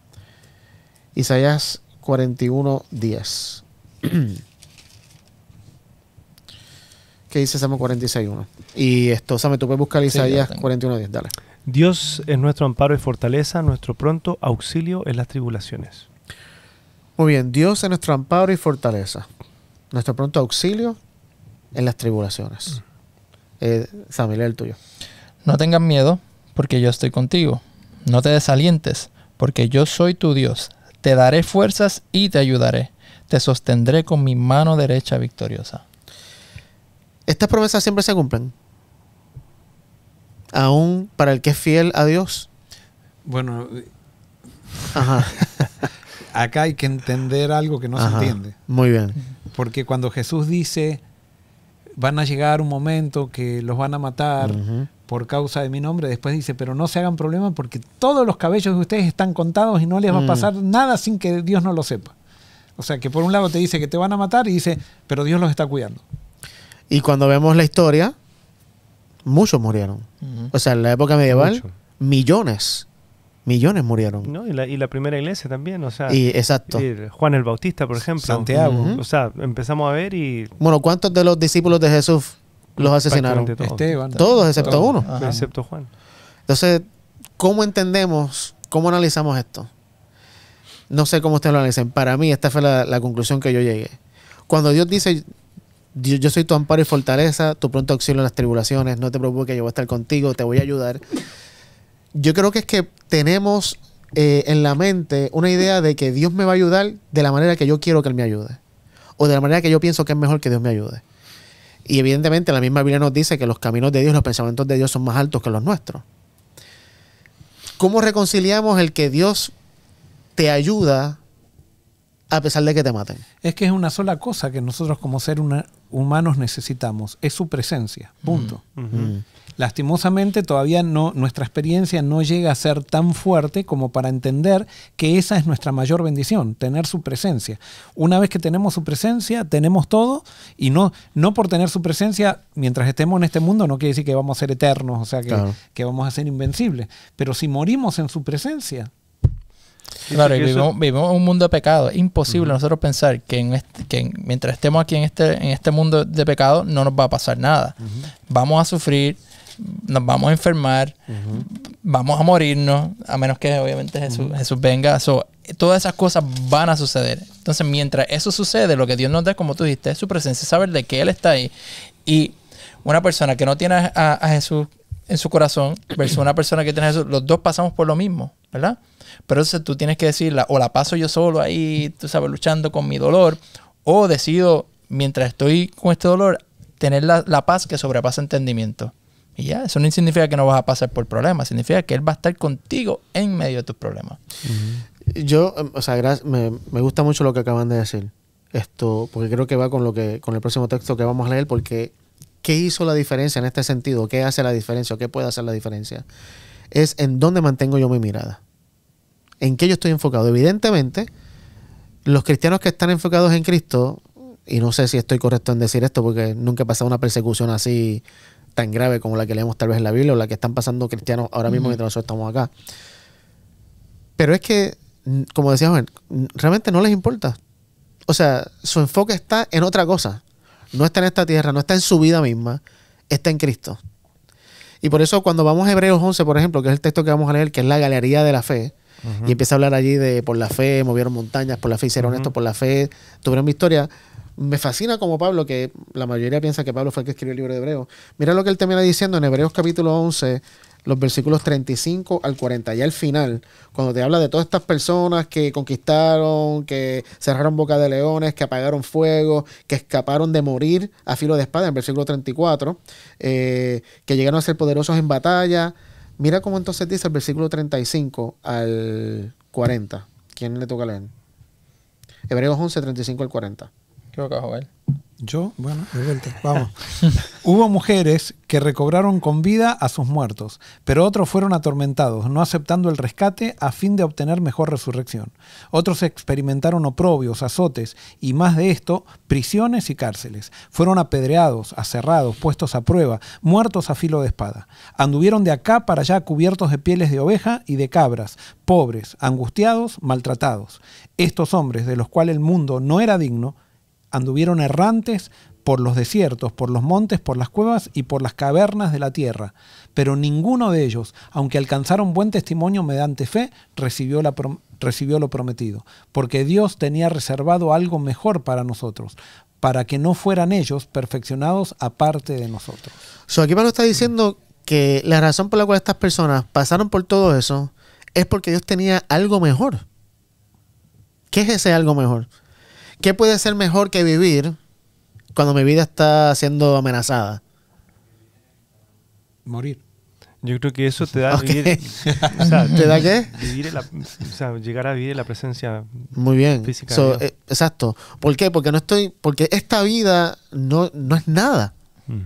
Isaías 41, 10. que dice Salmo 46.1. Y esto, o tú me buscar Isaías 41.10, dale. Dios es nuestro amparo y fortaleza, nuestro pronto auxilio en las tribulaciones. Muy bien, Dios es nuestro amparo y fortaleza, nuestro pronto auxilio en las tribulaciones. Mm. Eh, Samuel, el tuyo. No tengas miedo, porque yo estoy contigo. No te desalientes, porque yo soy tu Dios. Te daré fuerzas y te ayudaré. Te sostendré con mi mano derecha victoriosa. Estas promesas siempre se cumplen. Aún para el que es fiel a Dios. Bueno, acá hay que entender algo que no se entiende. Muy bien. Porque cuando Jesús dice, van a llegar un momento que los van a matar por causa de mi nombre, después dice, pero no se hagan problemas porque todos los cabellos de ustedes están contados y no les va a mm. pasar nada sin que Dios no lo sepa. O sea, que por un lado te dice que te van a matar y dice, pero Dios los está cuidando. Y cuando vemos la historia, muchos murieron. O sea, en la época medieval, millones. Millones murieron. y, la, primera iglesia también, o sea. Y, exacto. Juan el Bautista, por ejemplo. Santiago. O sea, empezamos a ver y. Bueno, ¿cuántos de los discípulos de Jesús los asesinaron? Todos. todos, excepto uno. Excepto Juan. Entonces, ¿cómo entendemos, cómo analizamos esto? No sé cómo ustedes lo analicen. Para mí, esta fue la conclusión que yo llegué. Cuando Dios dice, yo, soy tu amparo y fortaleza, tu pronto auxilio en las tribulaciones, no te preocupes que yo voy a estar contigo, te voy a ayudar. Yo creo que es que tenemos eh, en la mente una idea de que Dios me va a ayudar de la manera que yo quiero que Él me ayude, o de la manera que yo pienso que es mejor que Dios me ayude. Y evidentemente la misma Biblia nos dice que los caminos de Dios, los pensamientos de Dios son más altos que los nuestros. ¿Cómo reconciliamos el que Dios te ayuda a pesar de que te maten? Es que es una sola cosa que nosotros como ser una, humanos necesitamos es su presencia, mm. punto. Mm. Lastimosamente todavía no, nuestra experiencia no llega a ser tan fuerte como para entender que esa es nuestra mayor bendición, tener su presencia. Una vez que tenemos su presencia, tenemos todo y no, no por tener su presencia, mientras estemos en este mundo, no quiere decir que vamos a ser eternos, o sea, que, que vamos a ser invencibles, pero si morimos en su presencia, Claro, vivimos, en un mundo de pecado. Es imposible nosotros pensar que, mientras estemos aquí en este, en este mundo de pecado no nos va a pasar nada. Vamos a sufrir, nos vamos a enfermar, vamos a morirnos, a menos que obviamente Jesús, venga. todas esas cosas van a suceder. Entonces, mientras eso sucede, lo que Dios nos da, como tú dijiste, es su presencia, saber de que Él está ahí. Y una persona que no tiene a Jesús en su corazón versus una persona que tiene eso, los dos pasamos por lo mismo, ¿verdad? Pero entonces tú tienes que decirla, o la paso yo solo ahí, tú sabes, luchando con mi dolor, o decido, mientras estoy con este dolor, tener la, paz que sobrepasa entendimiento. Y ya, eso no significa que no vas a pasar por problemas, significa que él va a estar contigo en medio de tus problemas. Yo, em, o sea, me, me gusta mucho lo que acaban de decir esto porque creo que va con lo que con el próximo texto que vamos a leer porque ¿Qué hizo la diferencia en este sentido? ¿Qué hace la diferencia qué puede hacer la diferencia? Es en dónde mantengo yo mi mirada. ¿En qué yo estoy enfocado? Evidentemente, los cristianos que están enfocados en Cristo, y no sé si estoy correcto en decir esto porque nunca he pasado una persecución así tan grave como la que leemos tal vez en la Biblia o la que están pasando cristianos ahora mismo mientras nosotros estamos acá. Pero es que, como decía Juan, realmente no les importa. O sea, su enfoque está en otra cosa no está en esta tierra, no está en su vida misma, está en Cristo. Y por eso cuando vamos a Hebreos 11, por ejemplo, que es el texto que vamos a leer, que es la galería de la fe, y empieza a hablar allí de por la fe, movieron montañas, por la fe hicieron esto, por la fe tuvieron victoria. Me fascina como Pablo, que la mayoría piensa que Pablo fue el que escribió el libro de Hebreos. Mira lo que él termina diciendo en Hebreos capítulo 11, los versículos 35 al 40, ya al final, cuando te habla de todas estas personas que conquistaron, que cerraron boca de leones, que apagaron fuego, que escaparon de morir a filo de espada, en el versículo 34, eh, que llegaron a ser poderosos en batalla. Mira cómo entonces dice el versículo 35 al 40. ¿Quién le toca leer? Hebreos 11, 35 al 40. Creo que a yo, bueno, de vuelta, vamos. Hubo mujeres que recobraron con vida a sus muertos, pero otros fueron atormentados, no aceptando el rescate a fin de obtener mejor resurrección. Otros experimentaron oprobios, azotes y más de esto, prisiones y cárceles. Fueron apedreados, aserrados, puestos a prueba, muertos a filo de espada. Anduvieron de acá para allá cubiertos de pieles de oveja y de cabras, pobres, angustiados, maltratados. Estos hombres, de los cuales el mundo no era digno, anduvieron errantes por los desiertos, por los montes, por las cuevas y por las cavernas de la tierra. Pero ninguno de ellos, aunque alcanzaron buen testimonio mediante fe, recibió, la recibió lo prometido, porque Dios tenía reservado algo mejor para nosotros, para que no fueran ellos perfeccionados aparte de nosotros. So, aquí Pablo está diciendo que la razón por la cual estas personas pasaron por todo eso es porque Dios tenía algo mejor. ¿Qué es ese algo mejor? ¿Qué puede ser mejor que vivir cuando mi vida está siendo amenazada? Morir. Yo creo que eso te da a vivir. ¿Te da qué? llegar a vivir la presencia Muy bien. física. Eh, exacto. ¿Por qué? Porque no estoy. Porque esta vida no, no es nada. Mm.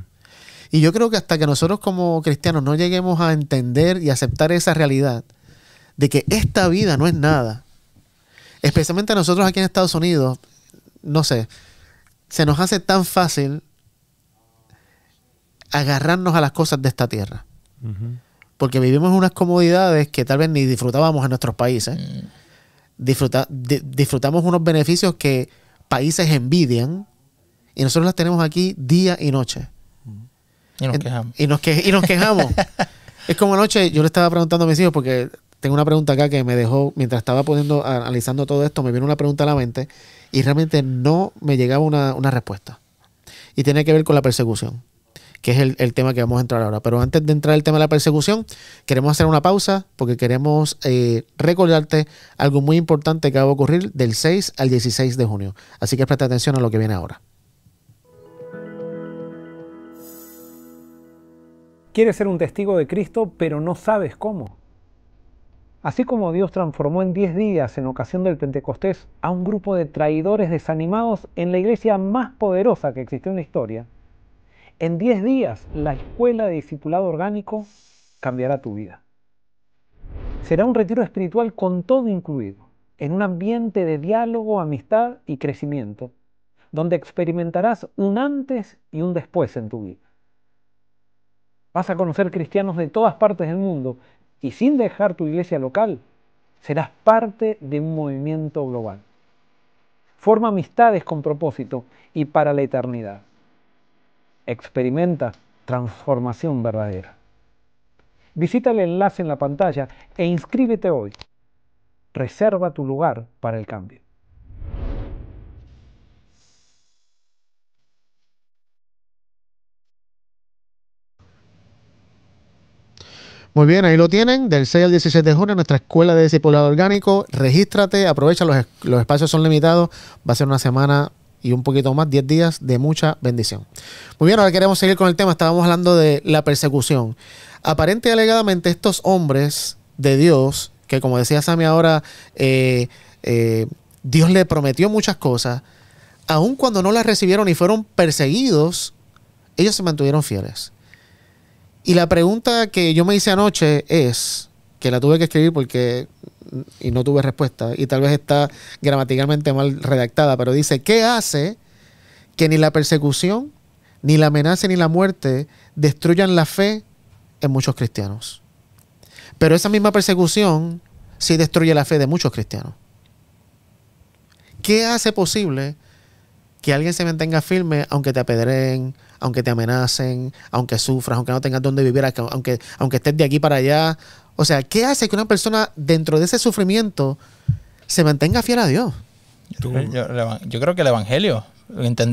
Y yo creo que hasta que nosotros como cristianos no lleguemos a entender y aceptar esa realidad de que esta vida no es nada, especialmente nosotros aquí en Estados Unidos, no sé, se nos hace tan fácil agarrarnos a las cosas de esta tierra. Porque vivimos en unas comodidades que tal vez ni disfrutábamos en nuestros países. Mm. disfrutamos unos beneficios que países envidian y nosotros las tenemos aquí día y noche. Y nos quejamos. Y nos, nos quejamos. es como anoche, yo le estaba preguntando a mis hijos, porque tengo una pregunta acá que me dejó, mientras estaba poniendo, analizando todo esto, me vino una pregunta a la mente y realmente no me llegaba una, respuesta. Y tiene que ver con la persecución, que es el, tema que vamos a entrar ahora. Pero antes de entrar al tema de la persecución, queremos hacer una pausa porque queremos eh, recordarte algo muy importante que va a ocurrir del 6 al 16 de junio. Así que presta atención a lo que viene ahora. Quieres ser un testigo de Cristo, pero no sabes cómo. Así como Dios transformó en 10 días, en ocasión del Pentecostés, a un grupo de traidores desanimados en la iglesia más poderosa que existió en la historia, en 10 días la escuela de discipulado orgánico cambiará tu vida. Será un retiro espiritual con todo incluido, en un ambiente de diálogo, amistad y crecimiento, donde experimentarás un antes y un después en tu vida. Vas a conocer cristianos de todas partes del mundo y sin dejar tu iglesia local, serás parte de un movimiento global. Forma amistades con propósito y para la eternidad. Experimenta transformación verdadera. Visita el enlace en la pantalla e inscríbete hoy. Reserva tu lugar para el cambio. Muy bien, ahí lo tienen. Del 6 al 16 de junio, nuestra escuela de discipulado orgánico. Regístrate, aprovecha, los, espacios son limitados. Va a ser una semana y un poquito más, 10 días de mucha bendición. Muy bien, ahora queremos seguir con el tema. Estábamos hablando de la persecución. Aparente y alegadamente, estos hombres de Dios, que como decía Sammy ahora, eh, eh, Dios le prometió muchas cosas, aun cuando no las recibieron y fueron perseguidos, ellos se mantuvieron fieles. Y la pregunta que yo me hice anoche es, que la tuve que escribir porque y no tuve respuesta, y tal vez está gramaticalmente mal redactada, pero dice, ¿qué hace que ni la persecución, ni la amenaza, ni la muerte destruyan la fe en muchos cristianos? Pero esa misma persecución sí destruye la fe de muchos cristianos. ¿Qué hace posible que alguien se mantenga firme aunque te apedreen, aunque te amenacen, aunque sufras, aunque no tengas dónde vivir, aunque, aunque estés de aquí para allá. O sea, ¿qué hace que una persona dentro de ese sufrimiento se mantenga fiel a Dios? yo creo que el Evangelio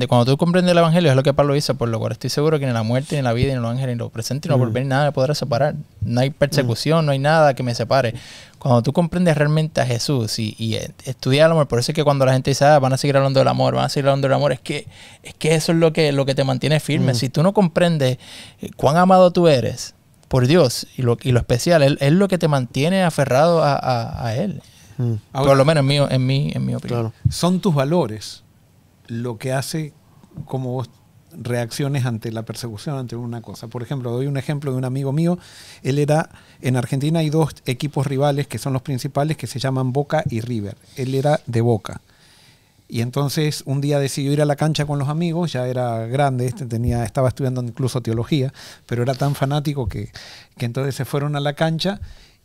cuando tú comprendes el Evangelio, es lo que Pablo dice, por lo cual estoy seguro que ni la muerte, ni la vida, ni los ángeles, ni lo presente, no lo mm. volver, nada me podrá separar. No hay mm. persecución, no hay nada que me separe. Cuando tú comprendes realmente a Jesús y, estudias el amor, por eso es que cuando la gente dice, ah, van a seguir hablando del amor, van a seguir hablando del amor, es que, es que eso es lo que, lo que te mantiene firme. Mm. Si tú no comprendes eh, cuán amado tú eres por Dios y lo, especial, es lo que te mantiene aferrado a, Él. por lo menos en mi, en en opinión. Son tus valores lo que hace como vos reacciones ante la persecución, ante una cosa. Por ejemplo, doy un ejemplo de un amigo mío. Él era, en Argentina hay dos equipos rivales que son los principales, que se llaman Boca y River. Él era de Boca. Y entonces un día decidió ir a la cancha con los amigos, ya era grande, este tenía, estaba estudiando incluso teología, pero era tan fanático que, que entonces se fueron a la cancha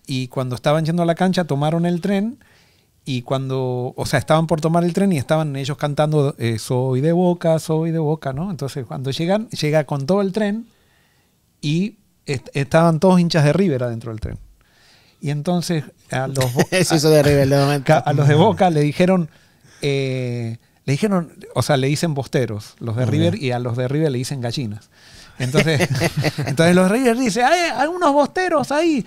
y cuando estaban yendo a la cancha tomaron el tren y cuando, o sea, estaban por tomar el tren y estaban ellos cantando eh, Soy de Boca, soy de Boca, ¿no? Entonces cuando llegan, llega con todo el tren y estaban todos hinchas de River adentro del tren. Y entonces a los, de Boca le dijeron, eh, le dijeron, o sea, le dicen bosteros los de River y a los de River le dicen gallinas. Entonces, entonces los River dicen, hay, algunos bosteros ahí.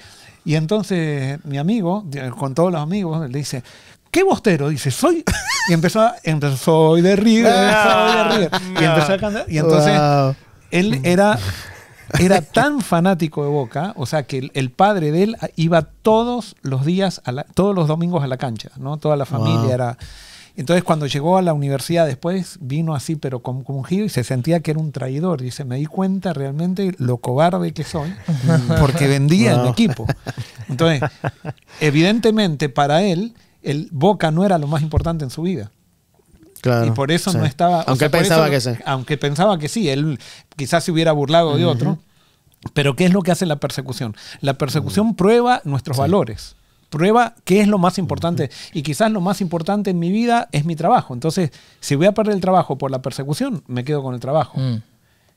Y entonces mi amigo, con todos los amigos, le dice, ¿qué bostero? Dice, soy. Y empezó, a, soy de River, soy de ah, River. Y empezó a cantar. Y entonces él era, era tan fanático de Boca, o sea que el, padre de él iba todos los días, todos los domingos a la cancha, ¿no? Toda la familia era. Entonces cuando llegó a la universidad después, vino así pero un giro y se sentía que era un traidor. Dice, me di cuenta realmente lo cobarde que soy porque vendía el equipo. Entonces, evidentemente para él, el Boca no era lo más importante en su vida. y por eso no estaba... Aunque pensaba que sí. Aunque pensaba que sí, él quizás se hubiera burlado de otro. Pero ¿qué es lo que hace la persecución? La persecución mm. prueba nuestros valores prueba qué es lo más importante. Y quizás lo más importante en mi vida es mi trabajo. Entonces, si voy a perder el trabajo por la persecución, me quedo con el trabajo. Mm.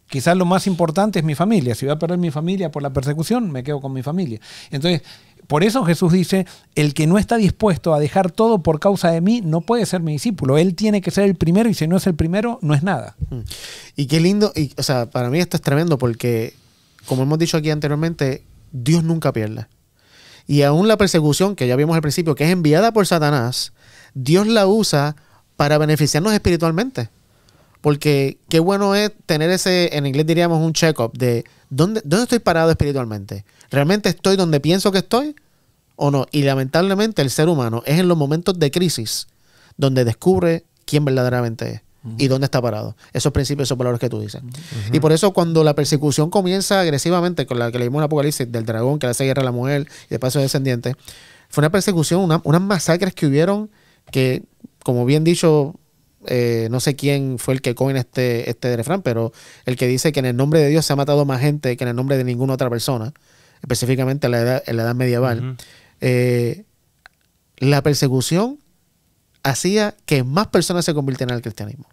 Quizás lo más importante es mi familia. Si voy a perder mi familia por la persecución, me quedo con mi familia. Entonces, por eso Jesús dice, el que no está dispuesto a dejar todo por causa de mí no puede ser mi discípulo. Él tiene que ser el primero y si no es el primero, no es nada. Mm. Y qué lindo, y, o sea, para mí esto es tremendo porque, como hemos dicho aquí anteriormente, Dios nunca pierde. Y aún la persecución que ya vimos al principio, que es enviada por Satanás, Dios la usa para beneficiarnos espiritualmente. Porque qué bueno es tener ese, en inglés diríamos un check-up de dónde, dónde estoy parado espiritualmente. ¿Realmente estoy donde pienso que estoy o no? Y lamentablemente el ser humano es en los momentos de crisis donde descubre quién verdaderamente es y dónde está parado. Esos principios, esos valores que tú dices. Y por eso cuando la persecución comienza agresivamente, con la que leímos en Apocalipsis, del dragón que hace guerra a la mujer y de paso descendiente, fue una persecución, unas masacres que hubieron que, como bien dicho, eh, no sé quién fue el que coge este, este refrán, pero el que dice que en el nombre de Dios se ha matado más gente que en el nombre de ninguna otra persona, específicamente en la edad, la edad medieval. Eh, la persecución hacía que más personas se convirtieran al cristianismo.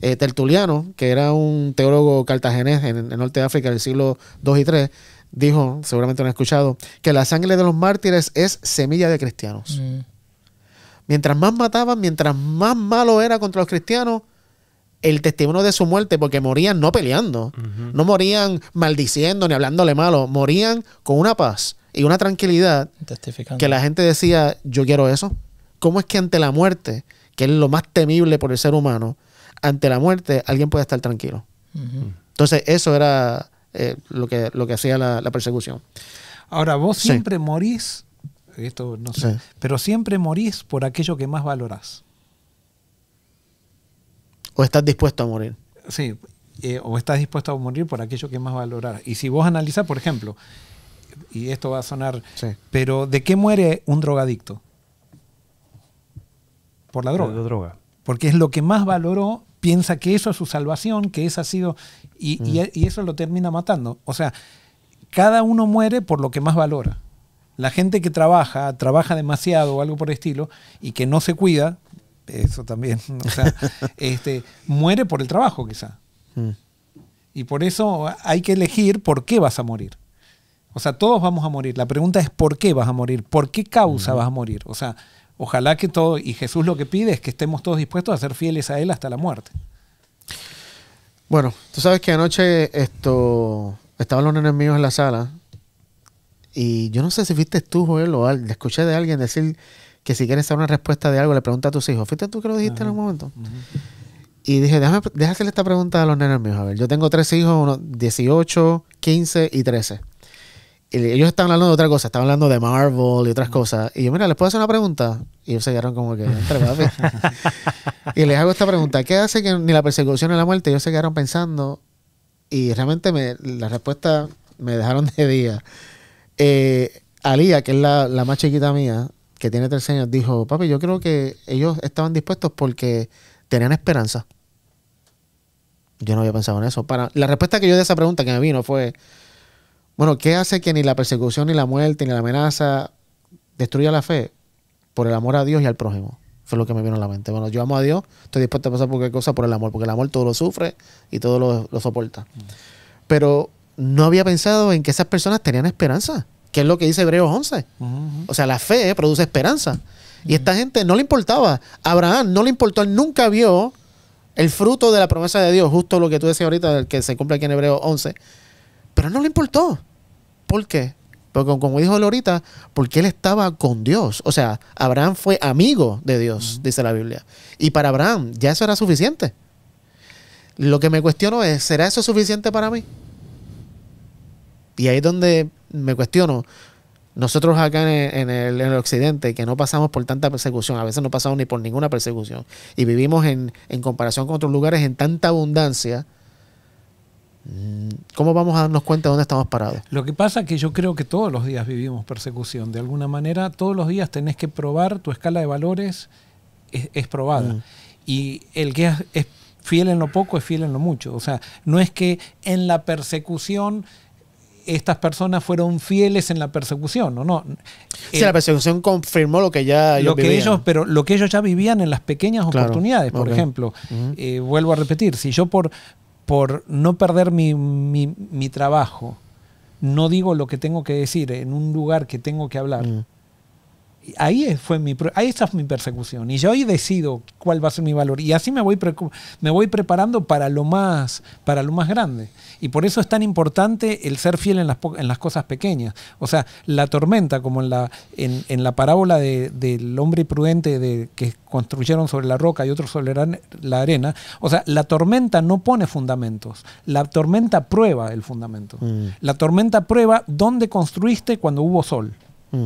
Eh, Tertuliano, que era un teólogo cartagenés en, el Norte de África del siglo II y III, dijo, seguramente lo han escuchado, que la sangre de los mártires es semilla de cristianos. Mm. Mientras más mataban, mientras más malo era contra los cristianos, el testimonio de su muerte, porque morían no peleando, no morían maldiciendo ni hablándole malo, morían con una paz y una tranquilidad que la gente decía, yo quiero eso. ¿Cómo es que ante la muerte, que es lo más temible por el ser humano, ante la muerte alguien puede estar tranquilo? Entonces, eso era eh, lo, que, lo que hacía la, persecución. Ahora, vos siempre morís, esto no sé, pero siempre morís por aquello que más valorás. O estás dispuesto a morir. Sí, eh, o estás dispuesto a morir por aquello que más valorás. Y si vos analizás, por ejemplo, y esto va a sonar, pero ¿de qué muere un drogadicto? por la droga. Porque es lo que más valoró, piensa que eso es su salvación, que esa ha sido, mm. e, y, eso lo termina matando. O sea, cada uno muere por lo que más valora. La gente que trabaja, trabaja demasiado o algo por el estilo, y que no se cuida, eso también, o sea, este, muere por el trabajo quizá. Mm. Y por eso hay que elegir por qué vas a morir. O sea, todos vamos a morir. La pregunta es por qué vas a morir, por qué causa vas a morir. O sea, Ojalá que todo, y Jesús lo que pide es que estemos todos dispuestos a ser fieles a Él hasta la muerte. Bueno, tú sabes que anoche esto estaban los nenes míos en la sala y yo no sé si fuiste tú, Joel, o le escuché de alguien decir que si quieres saber una respuesta de algo, le pregunta a tus hijos. ¿Fuiste tú que lo dijiste en un momento? Y dije, déjame, déjame, hacerle esta pregunta a los nenes míos. A ver, yo tengo tres hijos, uno, 18, 15 y 13 ellos estaban hablando de otra cosa, estaban hablando de Marvel y otras mm. cosas. Y yo, mira, ¿les puedo hacer una pregunta? Y ellos se quedaron como que, entre papi. y les hago esta pregunta: ¿qué hace que ni la persecución ni la muerte? Ellos se quedaron pensando. Y realmente me, la respuesta me dejaron de día. Eh, Alía, que es la, más chiquita mía, que tiene 13 años, dijo: Papi, yo creo que ellos estaban dispuestos porque tenían esperanza. Yo no había pensado en eso. Para, la respuesta que yo de esa pregunta que me vino fue: bueno, ¿qué hace que ni la persecución, ni la muerte, ni la amenaza destruya la fe? Por el amor a Dios y al prójimo. Fue lo que me vino a la mente. Bueno, yo amo a Dios, estoy dispuesto a pasar por cualquier cosa por el amor, porque el amor todo lo sufre y todo lo, soporta. Mm. Pero no había pensado en que esas personas tenían esperanza, que es lo que dice Hebreos 11. O sea, la fe produce esperanza. Y a Y esta mm. gente no le importaba. Abraham no le importó, él nunca vio el fruto de la promesa de Dios, justo lo que tú decías ahorita, del que se cumple aquí en Hebreos 11. Pero no le importó. ¿Por qué? Porque como dijo Lorita, porque él estaba con Dios. O sea, Abraham fue amigo de Dios, dice la Biblia. Y para Abraham ya eso era suficiente. Lo que me cuestiono es, ¿será eso suficiente para mí? Y ahí es donde me cuestiono. Nosotros acá en el, occidente, que no pasamos por tanta persecución, a veces no pasamos ni por ninguna persecución, y vivimos en comparación con otros lugares en tanta abundancia, Mm, ¿Cómo vamos a darnos cuenta de dónde estamos parados? Lo que pasa es que yo creo que todos los días vivimos persecución. De alguna manera, todos los días tenés que probar tu escala de valores es, probada. Mm. Y el que es, fiel en lo poco es fiel en lo mucho. O sea, no es que en la persecución estas personas fueron fieles en la persecución, ¿o no? la persecución confirmó lo que ya ellos lo que vivían. ellos, pero lo que ellos ya vivían en las pequeñas oportunidades, por ejemplo. Eh, vuelvo a repetir, si yo por por no perder mi, trabajo, no digo lo que tengo que decir en un lugar que tengo que hablar. Mm ahí fue mi, ahí está mi persecución. Y yo ahí decido cuál va a ser mi valor. Y así me voy, me voy preparando para lo, más, para lo más grande. Y por eso es tan importante el ser fiel en las, en las cosas pequeñas. O sea, la tormenta, como en la, en, la parábola del hombre prudente de, que construyeron sobre la roca y otros sobre la, arena. O sea, la tormenta no pone fundamentos. La tormenta prueba el fundamento. Mm. La tormenta prueba dónde construiste cuando hubo sol. Mm.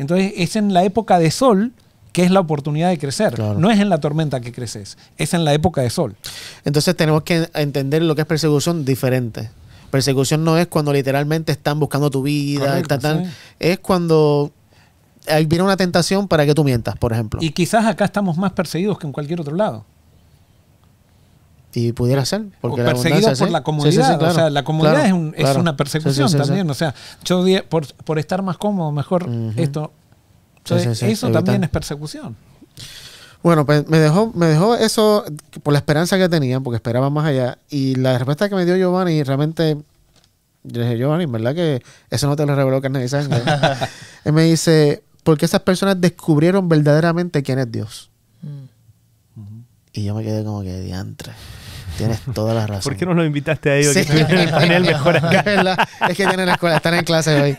Entonces es en la época de sol que es la oportunidad de crecer. No es en la tormenta que creces, es en la época de sol. Entonces tenemos que entender lo que es persecución diferente. Persecución no es cuando literalmente están buscando tu vida, es cuando viene una tentación para que tú mientas, por ejemplo. Y quizás acá estamos más perseguidos que en cualquier otro lado y pudiera ser. Porque perseguido por la comunidad. o sea, la comunidad es, una persecución también. O sea, yo por, por, estar más cómodo, mejor esto. eso también es persecución. Bueno, pues me dejó, me dejó eso por la esperanza que tenían porque esperaban más allá. Y la respuesta que me dio Giovanni, realmente, yo dije, Giovanni, ¿verdad que eso no te lo reveló carne ¿eh? y Él me dice, porque esas personas descubrieron verdaderamente quién es Dios. Mm. Y yo me quedé como que diantre. Tienes toda la razón. ¿Por qué no lo invitaste a ellos sí. que en el panel mejor es que tienen la escuela, están en clase hoy.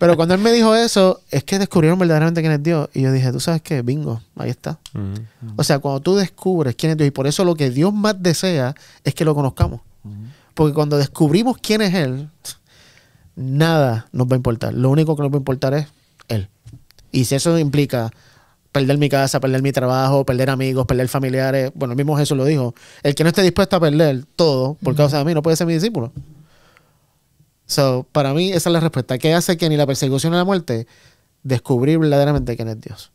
Pero cuando él me dijo eso, es que descubrieron verdaderamente quién es Dios. Y yo dije, ¿tú sabes qué? Bingo, ahí está. Mm. O sea, cuando tú descubres quién es Dios, y por eso lo que Dios más desea es que lo conozcamos. Mm. Porque cuando descubrimos quién es Él, nada nos va a importar. Lo único que nos va a importar es Él. Y si eso implica perder mi casa, perder mi trabajo, perder amigos, perder familiares. Bueno, el mismo Jesús lo dijo. El que no esté dispuesto a perder todo por causa de mí no puede ser mi discípulo. para mí esa es la respuesta. ¿Qué hace que ni la persecución ni la muerte descubrir verdaderamente quién es Dios?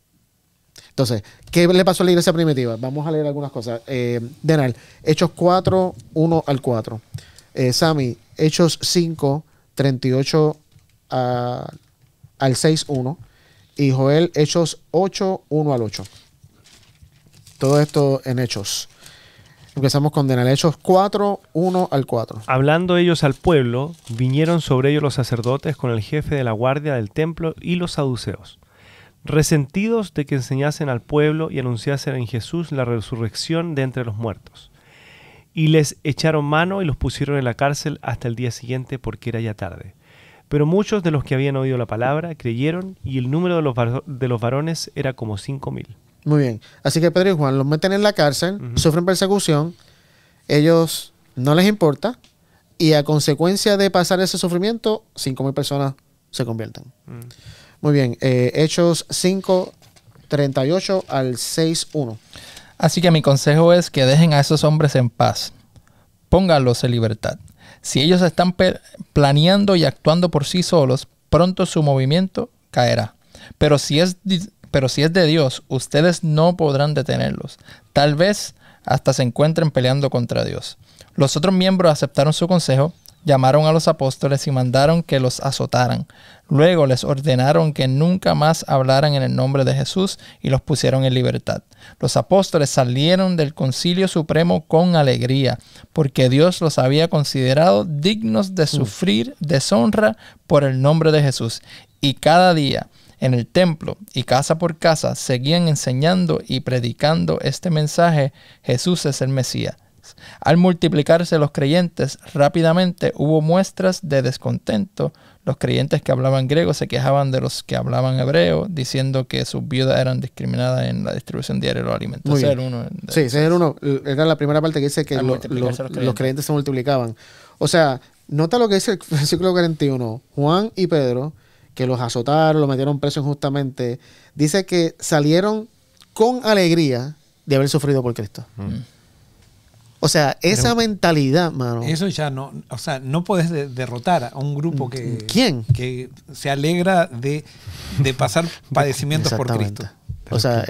Entonces, ¿qué le pasó a la iglesia primitiva? Vamos a leer algunas cosas. Eh, Denal, Hechos 4, 1 al 4. Eh, Sammy, Hechos 5, 38 al 6, 1 y Joel Hechos 8, 1 al 8. Todo esto en Hechos. Empezamos con Daniel, Hechos 4, 1 al 4. Hablando ellos al pueblo, vinieron sobre ellos los sacerdotes con el jefe de la guardia del templo y los saduceos, resentidos de que enseñasen al pueblo y anunciasen en Jesús la resurrección de entre los muertos. Y les echaron mano y los pusieron en la cárcel hasta el día siguiente porque era ya tarde. Pero muchos de los que habían oído la palabra creyeron y el número de los, de los varones era como cinco mil. Muy bien. Así que Pedro y Juan los meten en la cárcel, sufren persecución, ellos no les importa y a consecuencia de pasar ese sufrimiento, cinco mil personas se convierten. Mm. Muy bien. Eh, Hechos 5, 38 al 6, 1. Así que mi consejo es que dejen a esos hombres en paz. Pónganlos en libertad si ellos están planeando y actuando por sí solos, pronto su movimiento caerá. Pero si es, pero si es de Dios, ustedes no podrán detenerlos. Tal vez hasta se encuentren peleando contra Dios. Los otros miembros aceptaron su consejo, llamaron a los apóstoles y mandaron que los azotaran. Luego les ordenaron que nunca más hablaran en el nombre de Jesús y los pusieron en libertad. Los apóstoles salieron del concilio supremo con alegría, porque Dios los había considerado dignos de mm. sufrir deshonra por el nombre de Jesús. Y cada día en el templo y casa por casa seguían enseñando y predicando este mensaje, Jesús es el Mesías. Al multiplicarse los creyentes, rápidamente hubo muestras de descontento los creyentes que hablaban griego se quejaban de los que hablaban hebreo, diciendo que sus viudas eran discriminadas en la distribución diaria de los alimentos. sí, Era la primera parte que dice que los, creyentes. se multiplicaban. O sea, nota lo que dice el versículo 41. Juan y Pedro, que los azotaron, los metieron preso injustamente, dice que salieron con alegría de haber sufrido por Cristo. Mm. O sea, esa mentalidad, mano. Eso ya no, o sea, no puedes derrotar a un grupo que... ¿Quién? Que se alegra de, pasar padecimientos por Cristo. o sea,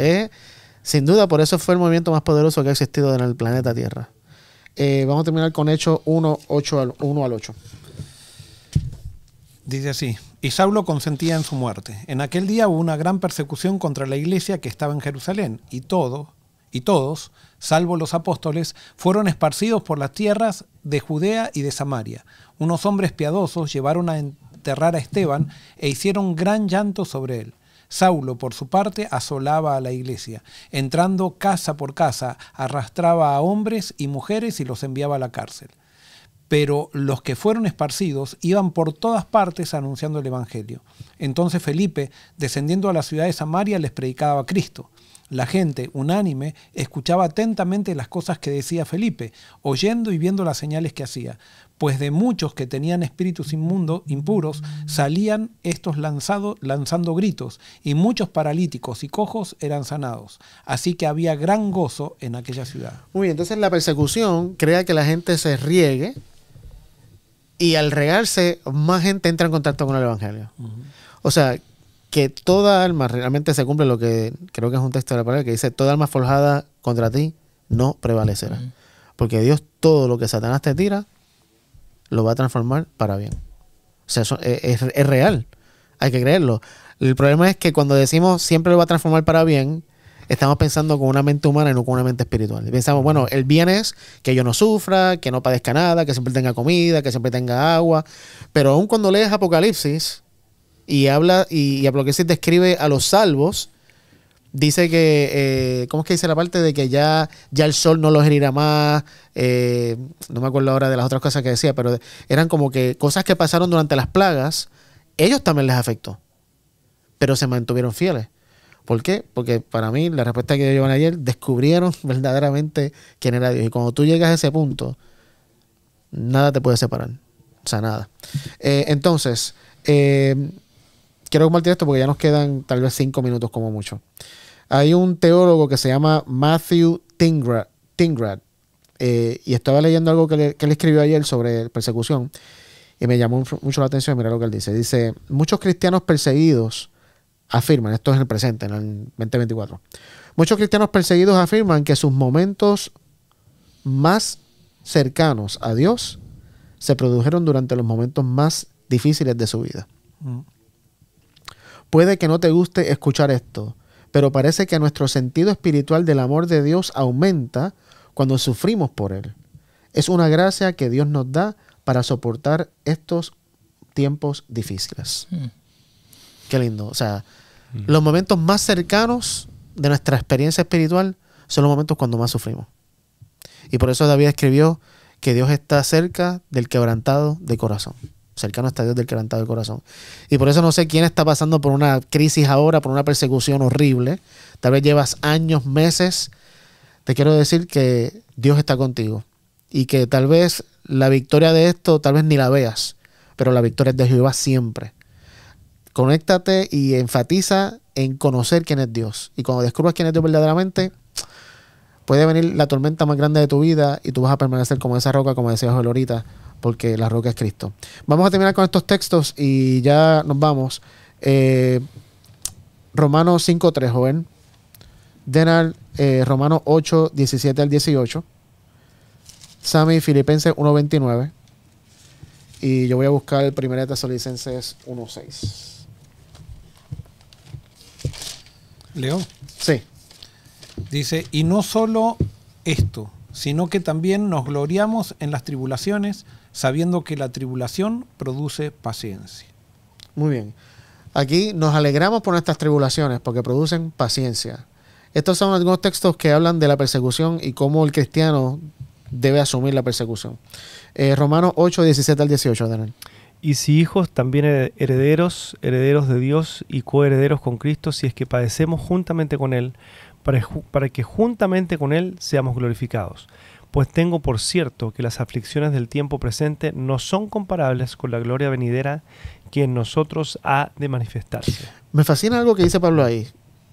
sin duda, por eso fue el movimiento más poderoso que ha existido en el planeta Tierra. Eh, vamos a terminar con Hechos 1, 8 al, 1 al 8. Dice así, y Saulo consentía en su muerte. En aquel día hubo una gran persecución contra la iglesia que estaba en Jerusalén, y todo, y todos salvo los apóstoles, fueron esparcidos por las tierras de Judea y de Samaria. Unos hombres piadosos llevaron a enterrar a Esteban e hicieron gran llanto sobre él. Saulo, por su parte, asolaba a la iglesia. Entrando casa por casa, arrastraba a hombres y mujeres y los enviaba a la cárcel. Pero los que fueron esparcidos iban por todas partes anunciando el Evangelio. Entonces Felipe, descendiendo a la ciudad de Samaria, les predicaba a Cristo. La gente, unánime, escuchaba atentamente las cosas que decía Felipe, oyendo y viendo las señales que hacía, pues de muchos que tenían espíritus inmundos, impuros, salían estos lanzados, lanzando gritos, y muchos paralíticos y cojos eran sanados. Así que había gran gozo en aquella ciudad. Muy bien, entonces la persecución crea que la gente se riegue, y al regarse, más gente entra en contacto con el Evangelio. O sea, que toda alma, realmente se cumple lo que creo que es un texto de la palabra, que dice, toda alma forjada contra ti no prevalecerá. Porque Dios todo lo que Satanás te tira, lo va a transformar para bien. O sea, eso es, real. Hay que creerlo. El problema es que cuando decimos siempre lo va a transformar para bien, estamos pensando con una mente humana y no con una mente espiritual. Pensamos, bueno, el bien es que yo no sufra, que no padezca nada, que siempre tenga comida, que siempre tenga agua. Pero aún cuando lees Apocalipsis, y habla y, Apocalipsis describe a los salvos. Dice que, eh, ¿cómo es que dice la parte de que ya, ya el sol no los herirá más? Eh, no me acuerdo ahora de las otras cosas que decía, pero eran como que cosas que pasaron durante las plagas, ellos también les afectó, pero se mantuvieron fieles. ¿Por qué? Porque para mí la respuesta que llevan ayer, descubrieron verdaderamente quién era Dios. Y cuando tú llegas a ese punto, nada te puede separar. O sea, nada. Eh, entonces, quiero compartir esto porque ya nos quedan tal vez cinco minutos como mucho. Hay un teólogo que se llama Matthew Tingrad, eh, y estaba leyendo algo que, le, él escribió ayer sobre persecución y me llamó mucho la atención. Mira lo que él dice. Dice, muchos cristianos perseguidos afirman, esto es en el presente, en el 2024, muchos cristianos perseguidos afirman que sus momentos más cercanos a Dios se produjeron durante los momentos más difíciles de su vida. Mm. Puede que no te guste escuchar esto, pero parece que nuestro sentido espiritual del amor de Dios aumenta cuando sufrimos por Él. Es una gracia que Dios nos da para soportar estos tiempos difíciles. Mm. Qué lindo. O sea, mm. los momentos más cercanos de nuestra experiencia espiritual son los momentos cuando más sufrimos. Y por eso David escribió que Dios está cerca del quebrantado de corazón cercano a Dios del quebrantado el corazón. Y por eso no sé quién está pasando por una crisis ahora, por una persecución horrible. Tal vez llevas años, meses. Te quiero decir que Dios está contigo y que tal vez la victoria de esto, tal vez ni la veas, pero la victoria es de Jehová siempre. Conéctate y enfatiza en conocer quién es Dios. Y cuando descubras quién es Dios verdaderamente, puede venir la tormenta más grande de tu vida y tú vas a permanecer como esa roca, como decía Joel ahorita, porque la roca es Cristo. Vamos a terminar con estos textos y ya nos vamos. Eh, Romano 5.3, joven. Denal, eh, Romanos 8, 17 al 18. Sammy, Filipenses 1.29. Y yo voy a buscar el primer de 1.6. Leo. Sí. Dice, y no solo esto, sino que también nos gloriamos en las tribulaciones sabiendo que la tribulación produce paciencia. Muy bien. Aquí nos alegramos por estas tribulaciones porque producen paciencia. Estos son algunos textos que hablan de la persecución y cómo el cristiano debe asumir la persecución. Eh, Romanos 8, 17 al 18, Y si hijos, también herederos, herederos de Dios y coherederos con Cristo, si es que padecemos juntamente con Él, para que juntamente con Él seamos glorificados pues tengo por cierto que las aflicciones del tiempo presente no son comparables con la gloria venidera que en nosotros ha de manifestarse. Me fascina algo que dice Pablo ahí,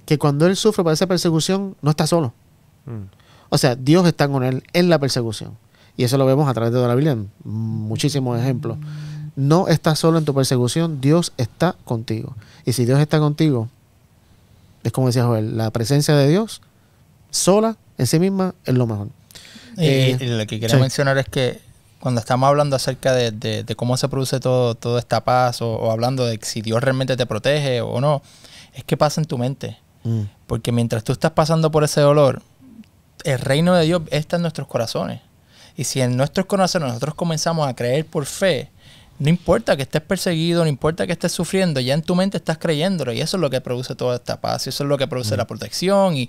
que cuando él sufre para esa persecución no está solo. Mm. O sea, Dios está con él en la persecución. Y eso lo vemos a través de toda la Biblia, muchísimos ejemplos. No estás solo en tu persecución, Dios está contigo. Y si Dios está contigo, es como decía Joel, la presencia de Dios sola en sí misma es lo mejor y lo que quiero mencionar es que cuando estamos hablando acerca de, cómo se produce todo, toda esta paz o, hablando de si Dios realmente te protege o no, es que pasa en tu mente. Mm. Porque mientras tú estás pasando por ese dolor, el reino de Dios está en nuestros corazones. Y si en nuestros corazones nosotros comenzamos a creer por fe, no importa que estés perseguido, no importa que estés sufriendo, ya en tu mente estás creyéndolo y eso es lo que produce toda esta paz, eso es lo que produce mm. la protección y,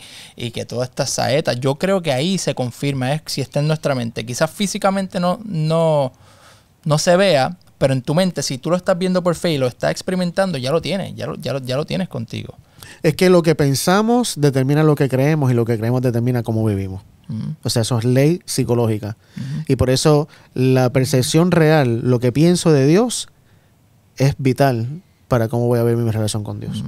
que toda esta saeta. yo creo que ahí se confirma, es, si está en nuestra mente, quizás físicamente no, no, no se vea, pero en tu mente, si tú lo estás viendo por fe y lo estás experimentando, ya lo tienes, ya ya lo tienes contigo. Es que lo que pensamos determina lo que creemos y lo que creemos determina cómo vivimos. O sea, eso es ley psicológica. Y por eso la percepción real, lo que pienso de Dios, es vital para cómo voy a ver mi relación con Dios.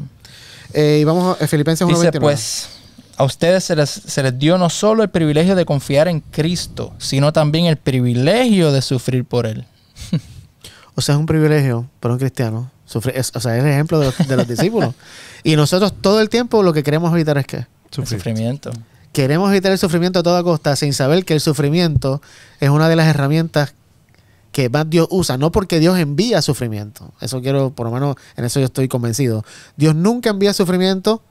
Eh, y vamos a eh, Filipenses 1.29. Dice, pues, a ustedes se les, dio no solo el privilegio de confiar en Cristo, sino también el privilegio de sufrir por Él. o sea, es un privilegio para un cristiano o sea, es el ejemplo de los, discípulos. y nosotros todo el tiempo lo que queremos evitar es que sufrimiento queremos evitar el sufrimiento a toda costa sin saber que el sufrimiento es una de las herramientas que más Dios usa, no porque Dios envía sufrimiento. Eso quiero, por lo menos en eso yo estoy convencido. Dios nunca envía sufrimiento,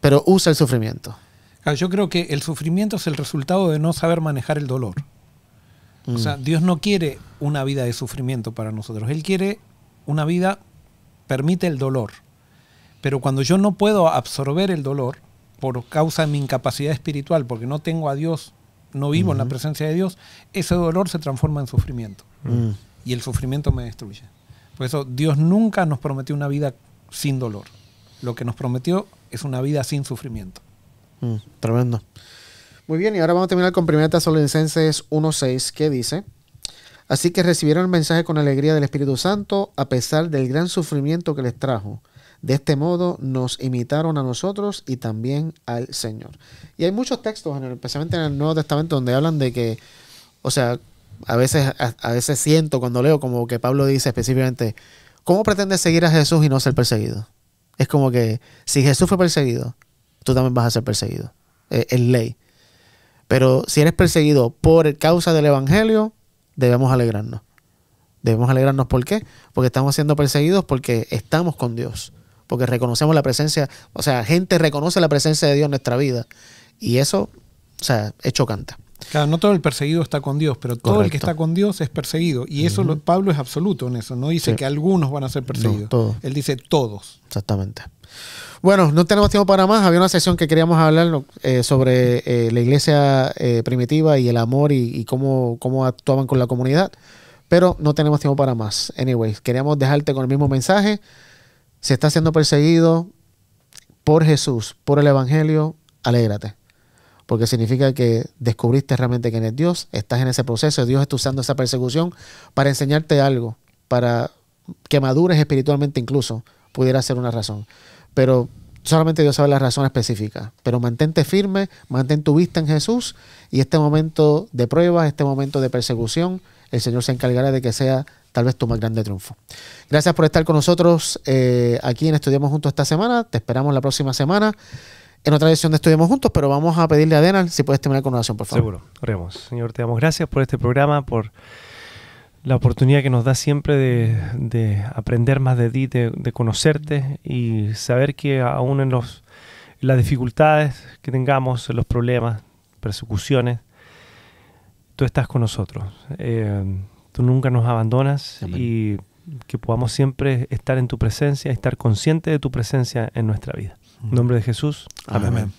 pero usa el sufrimiento. Ah, yo creo que el sufrimiento es el resultado de no saber manejar el dolor. O sea, mm. Dios no quiere una vida de sufrimiento para nosotros. Él quiere una vida, permite el dolor. Pero cuando yo no puedo absorber el dolor, por causa de mi incapacidad espiritual, porque no tengo a Dios, no vivo en la presencia de Dios, ese dolor se transforma en sufrimiento. Mm. Y el sufrimiento me destruye. Por eso Dios nunca nos prometió una vida sin dolor. Lo que nos prometió es una vida sin sufrimiento. Mm, tremendo. Muy bien, y ahora vamos a terminar con 1 Tesalonicenses 1.6, que dice, Así que recibieron el mensaje con alegría del Espíritu Santo, a pesar del gran sufrimiento que les trajo. De este modo nos imitaron a nosotros y también al Señor. Y hay muchos textos, en especialmente en el Nuevo Testamento, donde hablan de que, o sea, a veces, a, veces siento cuando leo como que Pablo dice específicamente, ¿cómo pretendes seguir a Jesús y no ser perseguido? Es como que si Jesús fue perseguido, tú también vas a ser perseguido. Eh, es ley. Pero si eres perseguido por causa del Evangelio, debemos alegrarnos. Debemos alegrarnos por qué? Porque estamos siendo perseguidos porque estamos con Dios porque reconocemos la presencia, o sea, gente reconoce la presencia de Dios en nuestra vida. Y eso, o sea, es chocante. Claro, no todo el perseguido está con Dios, pero todo el que está con Dios es perseguido. Y eso lo, Pablo es absoluto en eso. No dice que algunos van a ser perseguidos. Él dice todos. Exactamente. Bueno, no tenemos tiempo para más. Había una sesión que queríamos hablar eh, sobre eh, la iglesia eh, primitiva y el amor y, y, cómo, cómo actuaban con la comunidad, pero no tenemos tiempo para más. Anyway, queríamos dejarte con el mismo mensaje. Si estás siendo perseguido por Jesús, por el Evangelio, alégrate. Porque significa que descubriste realmente quién es Dios, estás en ese proceso, Dios está usando esa persecución para enseñarte algo, para que madures espiritualmente incluso, pudiera ser una razón. Pero solamente Dios sabe la razón específica. Pero mantente firme, mantén tu vista en Jesús y este momento de prueba, este momento de persecución, el Señor se encargará de que sea tal vez tu más grande triunfo. Gracias por estar con nosotros eh, aquí en Estudiamos Juntos esta semana. Te esperamos la próxima semana en otra edición de Estudiamos Juntos, pero vamos a pedirle a Denal si puedes terminar con una oración, por favor. Seguro, oremos. Señor, te damos gracias por este programa, por la oportunidad que nos da siempre de, aprender más de ti, de, conocerte y saber que aún en, los, las dificultades que tengamos, en los problemas, persecuciones, tú estás con nosotros. Eh, Tú nunca nos abandonas y que podamos siempre estar en tu presencia, estar consciente de tu presencia en nuestra vida. En nombre de Jesús. Amén.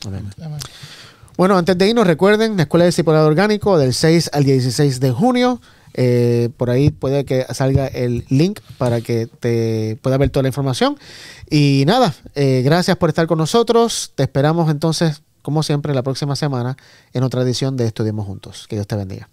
Bueno, antes de irnos, recuerden, la Escuela de Discipulado Orgánico del 6 al 16 de junio. Eh, por ahí puede que salga el link para que te pueda ver toda la información. Y nada, eh, gracias por estar con nosotros. Te esperamos entonces, como siempre, la próxima semana en otra edición de Estudiemos Juntos. Que Dios te bendiga.